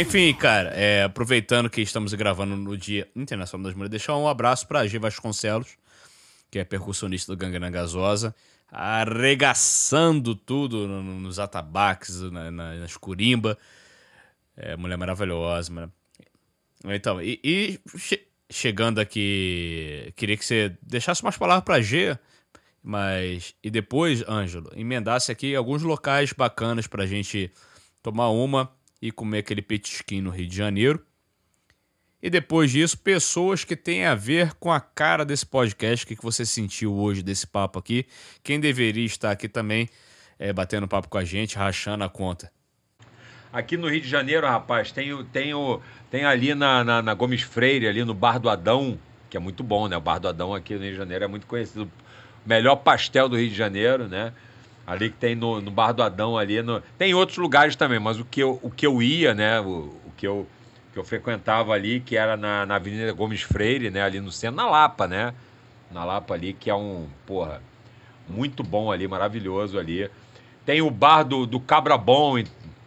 Enfim, cara, é, aproveitando que estamos gravando no Dia Internacional das Mulheres, deixar um abraço pra G. Vasconcelos, que é percussionista do na Gasosa, arregaçando tudo no, nos atabaques, na, na, nas curimba. É, mulher maravilhosa, mano. Então, e, e che chegando aqui, queria que você deixasse umas palavras pra G, mas. E depois, Ângelo, emendasse aqui alguns locais bacanas pra gente tomar uma e comer aquele petisquinho no Rio de Janeiro. E depois disso, pessoas que têm a ver com a cara desse podcast, o que, que você sentiu hoje desse papo aqui. Quem deveria estar aqui também é, batendo papo com a gente, rachando a conta. Aqui no Rio de Janeiro, rapaz, tem, tem, tem ali na, na, na Gomes Freire, ali no Bar do Adão, que é muito bom, né? O Bar do Adão aqui no Rio de Janeiro é muito conhecido. Melhor pastel do Rio de Janeiro, né? Ali que tem no, no Bar do Adão ali. No... Tem outros lugares também, mas o que eu, o que eu ia, né? O, o que, eu, que eu frequentava ali, que era na, na Avenida Gomes Freire, né? Ali no centro, na Lapa, né? Na Lapa ali, que é um, porra, muito bom ali, maravilhoso ali. Tem o bar do, do Cabra Bom,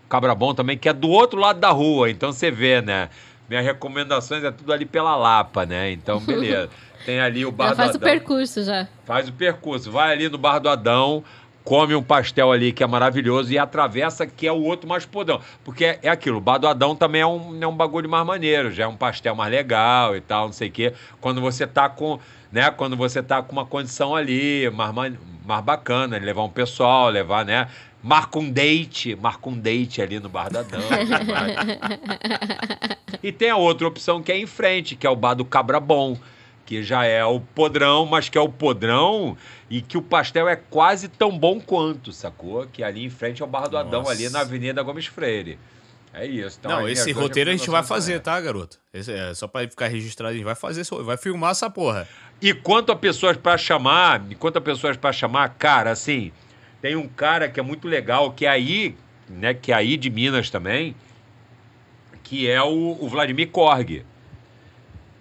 Cabra Bom também, que é do outro lado da rua, então você vê, né? Minhas recomendações é tudo ali pela Lapa, né? Então, beleza. <laughs> Tem ali o bar já do Adão. Faz o percurso já. Faz o percurso. Vai ali no bar do Adão, come um pastel ali que é maravilhoso e atravessa que é o outro mais podão. Porque é, aquilo, o bar do Adão também é um, é um bagulho mais maneiro, já é um pastel mais legal e tal, não sei o quê. Quando você tá com, né, quando você tá com uma condição ali mais, mais bacana, levar um pessoal, levar, né, marca um date, marca um date ali no Bar do Adão. Né, <laughs> e tem a outra opção que é em frente, que é o Bar do Cabra Bom, que já é o podrão, mas que é o podrão e que o pastel é quase tão bom quanto, sacou? Que é ali em frente ao Barra do Nossa. Adão, ali na Avenida Gomes Freire. É isso. Então, não, esse roteiro a gente vai fazer, tá, garoto? Esse, é, só para ficar registrado, a gente vai fazer, vai filmar essa porra. E quanto a pessoas para chamar, e quanto a pessoas para chamar, cara, assim, tem um cara que é muito legal, que é aí, né, que é aí de Minas também, que é o, o Vladimir Korg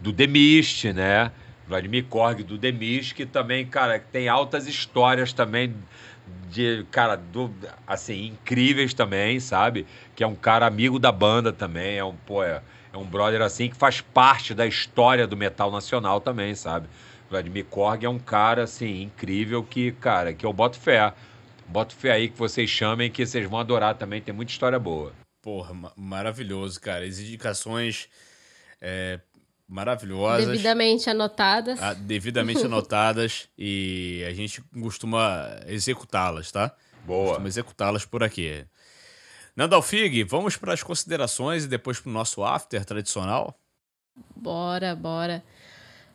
do Demist, né? Vladimir Korg do Demist, que também, cara, tem altas histórias também de, cara, do, assim, incríveis também, sabe? Que é um cara amigo da banda também, é um, pô, é, é um brother assim que faz parte da história do metal nacional também, sabe? Vladimir Korg é um cara, assim, incrível que, cara, que eu boto fé. Boto fé aí que vocês chamem, que vocês vão adorar também, tem muita história boa. Porra, maravilhoso, cara. As indicações... É maravilhosas. Devidamente anotadas. A, ah, devidamente <laughs> anotadas e a gente costuma executá-las, tá? Boa. Costuma executá-las por aqui. Nandalfig, vamos para as considerações e depois para o nosso after tradicional? Bora, bora.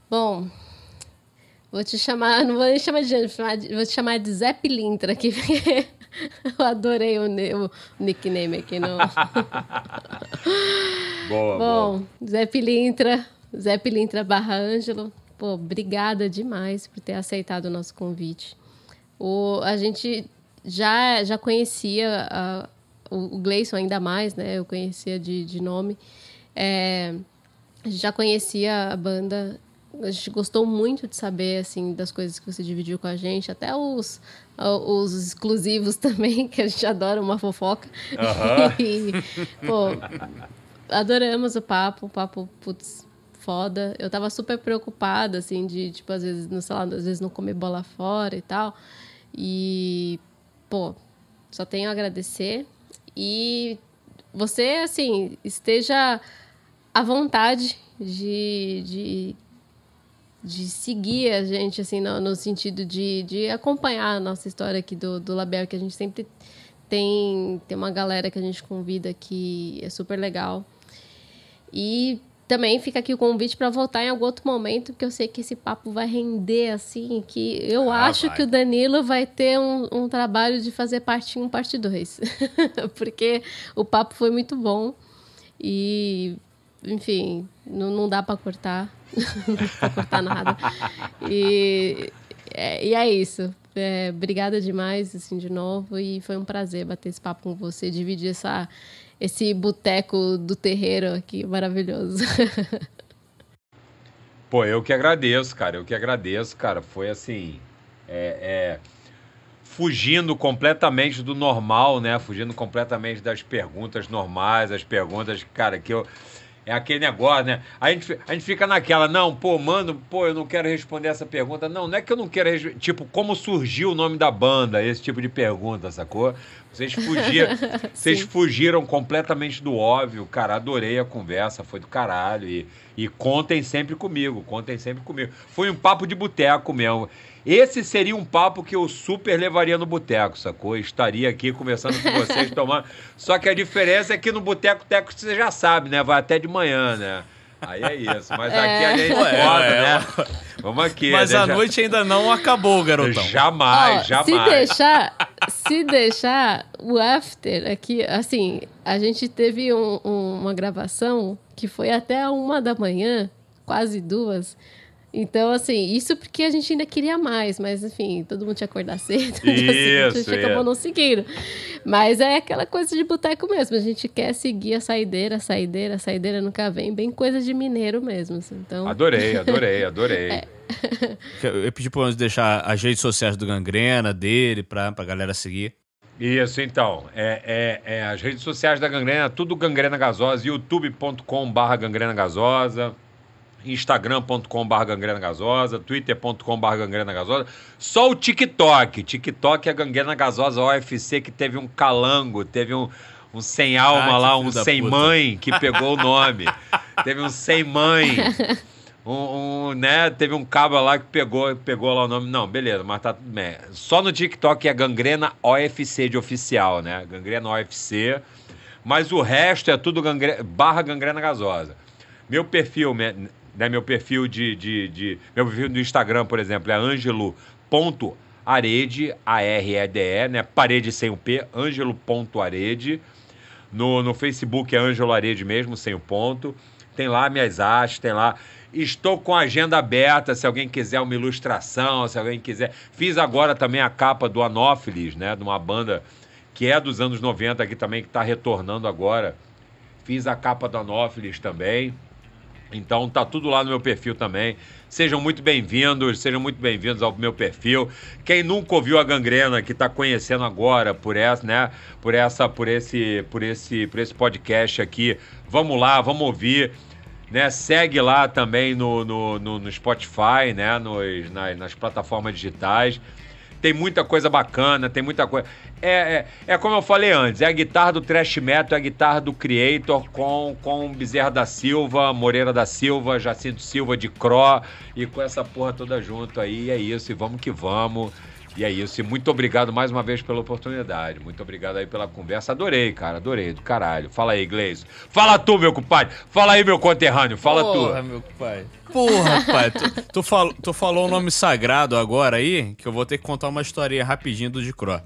Bom, vou te chamar, não vou nem chamar de Jane, vou te chamar de Zé Pilintra aqui, <laughs> porque eu adorei o, ne o nickname aqui. No... <laughs> boa, Bom, boa. Zé Pilintra, Zé Pilintra barra Ângelo, pô, obrigada demais por ter aceitado o nosso convite. O, a gente já, já conhecia a, o, o Gleison ainda mais, né? Eu conhecia de, de nome. É, já conhecia a banda. A gente gostou muito de saber assim das coisas que você dividiu com a gente, até os, os exclusivos <laughs> também, que a gente adora uma fofoca. <laughs> e, pô, adoramos o papo, o papo putz, foda. Eu tava super preocupada, assim, de, tipo, às vezes, não sei lá, às vezes não comer bola fora e tal. E, pô, só tenho a agradecer. E você, assim, esteja à vontade de, de, de seguir a gente, assim, no, no sentido de, de acompanhar a nossa história aqui do, do Label, que a gente sempre tem, tem uma galera que a gente convida que é super legal. E também fica aqui o convite para voltar em algum outro momento, porque eu sei que esse papo vai render, assim, que eu ah, acho vai. que o Danilo vai ter um, um trabalho de fazer parte 1, parte 2. <laughs> porque o papo foi muito bom e, enfim, não, não dá para cortar. <laughs> não dá para cortar nada. E é, e é isso. É, obrigada demais, assim, de novo. E foi um prazer bater esse papo com você, dividir essa esse boteco do terreiro aqui maravilhoso. <laughs> Pô, eu que agradeço, cara. Eu que agradeço, cara. Foi assim. É, é, fugindo completamente do normal, né? Fugindo completamente das perguntas normais, as perguntas, cara, que eu é aquele negócio, né? A gente, a gente fica naquela, não, pô, mano, pô, eu não quero responder essa pergunta. Não, não é que eu não quero responder. Tipo, como surgiu o nome da banda? Esse tipo de pergunta, sacou? Vocês fugiram, <laughs> vocês fugiram completamente do óbvio, cara. Adorei a conversa, foi do caralho. E, e contem sempre comigo, contem sempre comigo. Foi um papo de boteco mesmo. Esse seria um papo que eu super levaria no boteco, sacou? Eu estaria aqui conversando com vocês, <laughs> tomando. Só que a diferença é que no boteco, teco você já sabe, né? Vai até de manhã, né? Aí é isso, mas é. aqui a gente pode, é, né? É. Vamos aqui. Mas né? a noite ainda não acabou, garotão. Jamais, oh, jamais. Se deixar, <laughs> se deixar o after aqui, assim, a gente teve um, um, uma gravação que foi até uma da manhã, quase duas. Então, assim, isso porque a gente ainda queria mais, mas enfim, todo mundo tinha que acordar cedo. Isso, <laughs> então, assim, a gente é. acabou não seguindo. Mas é aquela coisa de boteco mesmo. A gente quer seguir a saideira, a saideira, a saideira nunca vem. Bem coisa de mineiro mesmo. Assim. Então... Adorei, adorei, <laughs> adorei. é. Eu pedi para deixar as redes sociais do Gangrena, dele, para a galera seguir. Isso, então. É, é, é, as redes sociais da Gangrena, tudo Gangrena Gasosa, youtube.com/barra Gangrena Gasosa instagram.com.br gangrena gasosa, twitter.com.br gangrena gasosa. Só o TikTok. TikTok é gangrena gasosa OFC que teve um calango, teve um, um sem alma ah, lá, um sem puta. mãe que pegou o nome. teve um sem mãe. Um, um, né, teve um cabo lá que pegou, pegou lá o nome. Não, beleza, mas tá bem. Né, só no TikTok é gangrena OFC de oficial, né? Gangrena OFC. Mas o resto é tudo gangre... barra gangrena gasosa. Meu perfil né? Meu perfil de, de, de, Meu perfil do Instagram, por exemplo, é angelo.arede, A-R-E-D-E, né? Parede sem o P, angelo.arede. No, no Facebook é Ângelo Arede mesmo, sem o ponto. Tem lá minhas artes, tem lá. Estou com a agenda aberta, se alguém quiser uma ilustração, se alguém quiser. Fiz agora também a capa do Anófilis, né? De uma banda que é dos anos 90 aqui também, que está retornando agora. Fiz a capa do Anófilis também. Então tá tudo lá no meu perfil também. Sejam muito bem-vindos, sejam muito bem-vindos ao meu perfil. Quem nunca ouviu a Gangrena que está conhecendo agora por essa, né, por essa, por esse, por esse, por esse podcast aqui, vamos lá, vamos ouvir. Né, segue lá também no, no, no, no Spotify, né, nos, nas, nas plataformas digitais. Tem muita coisa bacana, tem muita coisa. É, é, é como eu falei antes, é a guitarra do Trash Metal, é a guitarra do Creator com, com Bezerra da Silva, Moreira da Silva, Jacinto Silva de Cro e com essa porra toda junto aí. É isso, e vamos que vamos. E é isso. E muito obrigado mais uma vez pela oportunidade. Muito obrigado aí pela conversa. Adorei, cara. Adorei. Do caralho. Fala aí, Gleison. Fala tu, meu compadre. Fala aí, meu conterrâneo. Fala Porra, tu. Porra, meu pai. Porra, pai. Tu, tu, fal, tu falou um nome sagrado agora aí, que eu vou ter que contar uma historinha rapidinho do Dicró.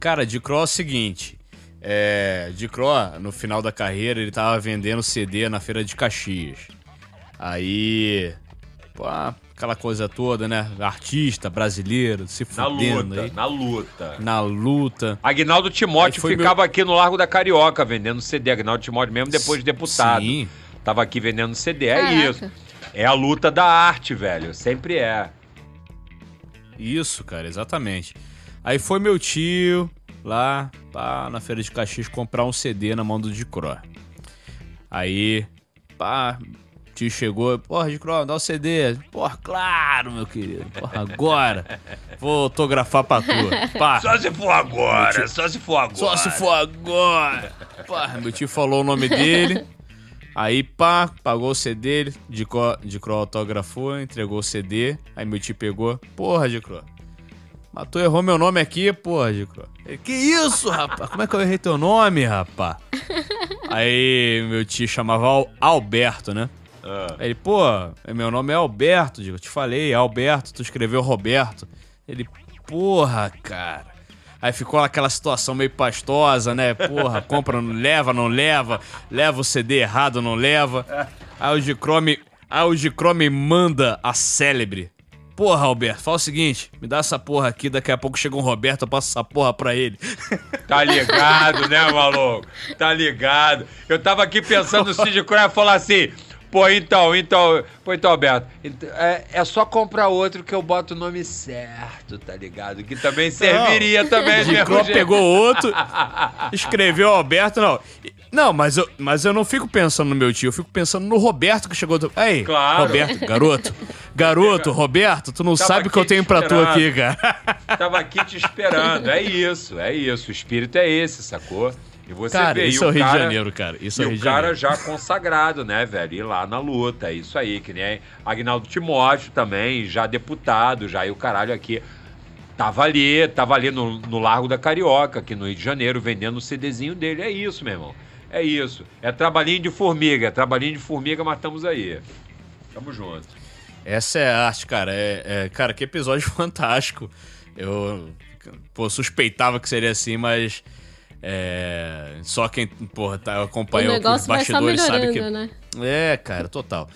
Cara, Dicró é o seguinte. É, Dicró, no final da carreira, ele tava vendendo CD na Feira de Caxias. Aí... Pô, aquela coisa toda, né? Artista, brasileiro, se na luta, aí. Na luta. Na luta. Agnaldo Timóteo ficava meu... aqui no Largo da Carioca vendendo CD. Agnaldo Timóteo mesmo depois de deputado. Sim. Tava aqui vendendo CD. É Caraca. É isso. É a luta da arte, velho. Sempre é. Isso, cara, exatamente. Aí foi meu tio lá pá, na Feira de Caxias comprar um CD na mão do Dicró. Aí, pá, tio chegou, porra, de croa, dá o CD. Porra, claro, meu querido. Porra, agora. Vou autografar pra tu. Pá. Só se for agora, tio, só se for agora. Só se for agora. Porra, meu tio falou o nome dele. Aí, pá, pagou o CD, de croa autografou, entregou o CD. Aí meu tio pegou, porra, de croa, Matou, errou meu nome aqui, porra, de Dico. Que isso, rapaz? Como é que eu errei teu nome, rapaz? Aí meu tio chamava Alberto, né? Ah. Aí ele, pô, meu nome é Alberto, digo, te falei, Alberto, tu escreveu Roberto. Ele, porra, cara. Aí ficou aquela situação meio pastosa, né? Porra, compra, não leva, não leva, leva o CD errado, não leva. Aí o Gicrome, aí o manda a célebre. Porra, Alberto, fala o seguinte, me dá essa porra aqui, daqui a pouco chega um Roberto, eu passo essa porra pra ele. <laughs> Tá ligado, né, maluco? Tá ligado. Eu tava aqui pensando se o Cid Croia falar assim, Pô, então, então, pô, então, Alberto, é, é, só comprar outro que eu boto o nome certo, tá ligado? Que também serviria não, também. Dicó pegou outro, <laughs> escreveu Alberto, não. Não, mas eu, mas eu não fico pensando no meu tio, eu fico pensando no Roberto que chegou. Do... Aí, claro. Roberto, garoto. Garoto, Roberto, tu não Tava sabe o que eu tenho pra tu aqui, cara. Tava aqui te esperando, é isso, é isso. O espírito é esse, sacou? E você cara, vê, isso é o Rio cara, de Janeiro, cara. Isso e é o, o cara já consagrado, né, velho? Ir lá na luta, é isso aí, que nem Agnaldo Timóteo também, já deputado, já e o caralho aqui. Tava ali, tava ali no, no Largo da Carioca, aqui no Rio de Janeiro, vendendo o CDzinho dele. É isso, meu irmão. É isso. É trabalhinho de formiga. É trabalhinho de formiga, mas estamos aí. Tamo junto. Essa é a arte, cara. É, é, cara, que episódio <laughs> fantástico. Eu pô, suspeitava que seria assim, mas é, só quem, porra, tá, acompanha os bastidores sabe que. Né? É, cara, total.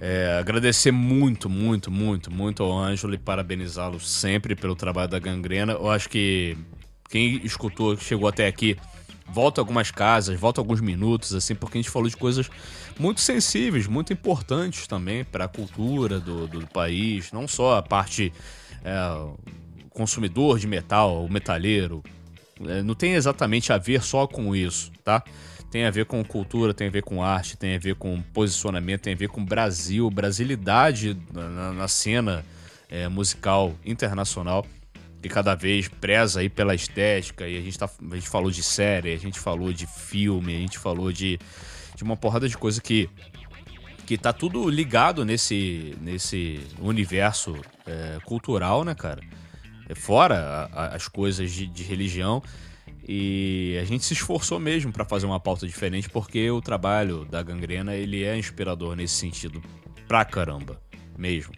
É, agradecer muito, muito, muito, muito ao Ângelo e parabenizá-lo sempre pelo trabalho da gangrena. Eu acho que quem escutou, chegou até aqui, volta algumas casas, volta alguns minutos, assim, porque a gente falou de coisas muito sensíveis, muito importantes também para a cultura do, do, país, não só a parte é, consumidor de metal, o metalheiro, é, não tem exatamente a ver só com isso, tá? Tem a ver com cultura, tem a ver com arte, tem a ver com posicionamento, tem a ver com Brasil, brasilidade na, na cena é, musical internacional que cada vez preza aí pela estética e a gente, tá, a gente falou de série, a gente falou de filme, a gente falou de, de uma porrada de coisa que que tá tudo ligado nesse, nesse universo é, cultural, né, cara? É fora as coisas de, de religião. E a gente se esforçou mesmo para fazer uma pauta diferente, porque o trabalho da Gangrena ele é inspirador nesse sentido, pra caramba, mesmo.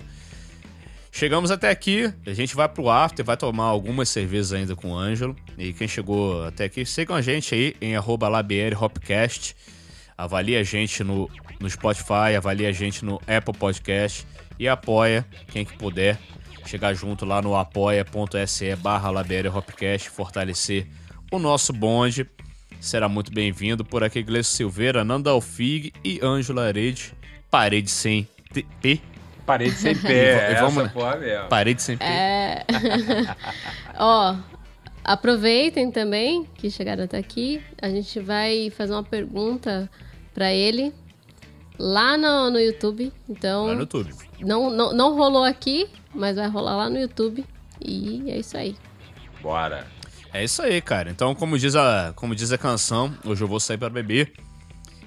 Chegamos até aqui, a gente vai pro after, vai tomar algumas cervejas ainda com o Ângelo. E quem chegou até aqui, sigam a gente aí em @labr_hopcast, Avalie a gente no, no Spotify, avalie a gente no Apple Podcast e apoia quem que puder chegar junto lá no apoia.se barra Hopcast, fortalecer o nosso bonde. Será muito bem-vindo por aqui, Gleison Silveira, Nanda Alfig e Ângela Arede, parede sem P. Parede sem <laughs> p e, é vamos, né? porra mesmo. Parede sem p É... <laughs> Ó, aproveitem também que chegaram até aqui. A gente vai fazer uma pergunta para ele lá no, no YouTube. Então. Lá no YouTube. Não, não, não rolou aqui, mas vai rolar lá no YouTube. E é isso aí. Bora. É isso aí, cara. Então, como diz a, como diz a canção, hoje eu vou sair para beber.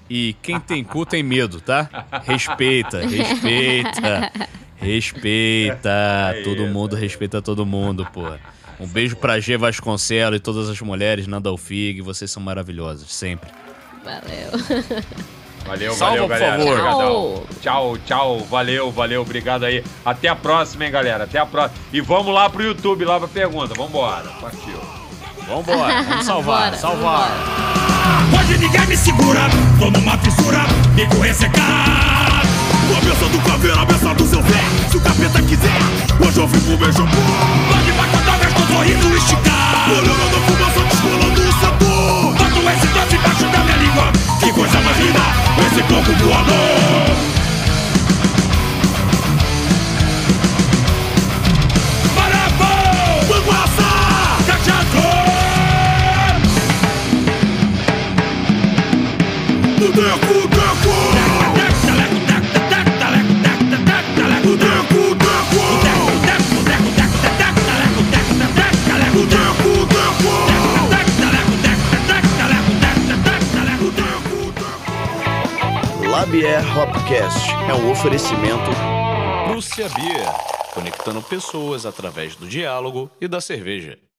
E quem tem cu tem medo, tá? Respeita, <laughs> respeita. Respeita. É todo mundo é respeita todo mundo, pô. Um beijo pra G Vasconcelo e todas as mulheres na Dalfig. Vocês são maravilhosas, sempre. Valeu. <laughs> Valeu, Salva, valeu, galera. Por favor. Tchau. tchau, tchau. Valeu, valeu. Obrigado aí. Até a próxima, hein, galera. Até a próxima. E vamos lá pro YouTube, lá pra pergunta. Vambora. Partiu. Vambora. <laughs> Vamos salvar. salvar. Hoje ninguém me segura. Tô numa fissura. Fico ressecado. Tô a benção do caveira, a benção do seu Zé. Se o capeta quiser, hoje eu fico beijo bom. Pode pra contar, mas tô sorrindo esticado. Olhando a fumaça, descolando o sabor. Bota esse S12 embaixo da minha língua. Que coisa mais linda esse pouco do amor Marabô, cachorro, tudo é teu Beer é Hopcast é um oferecimento Prússia Beer, conectando pessoas através do diálogo e da cerveja.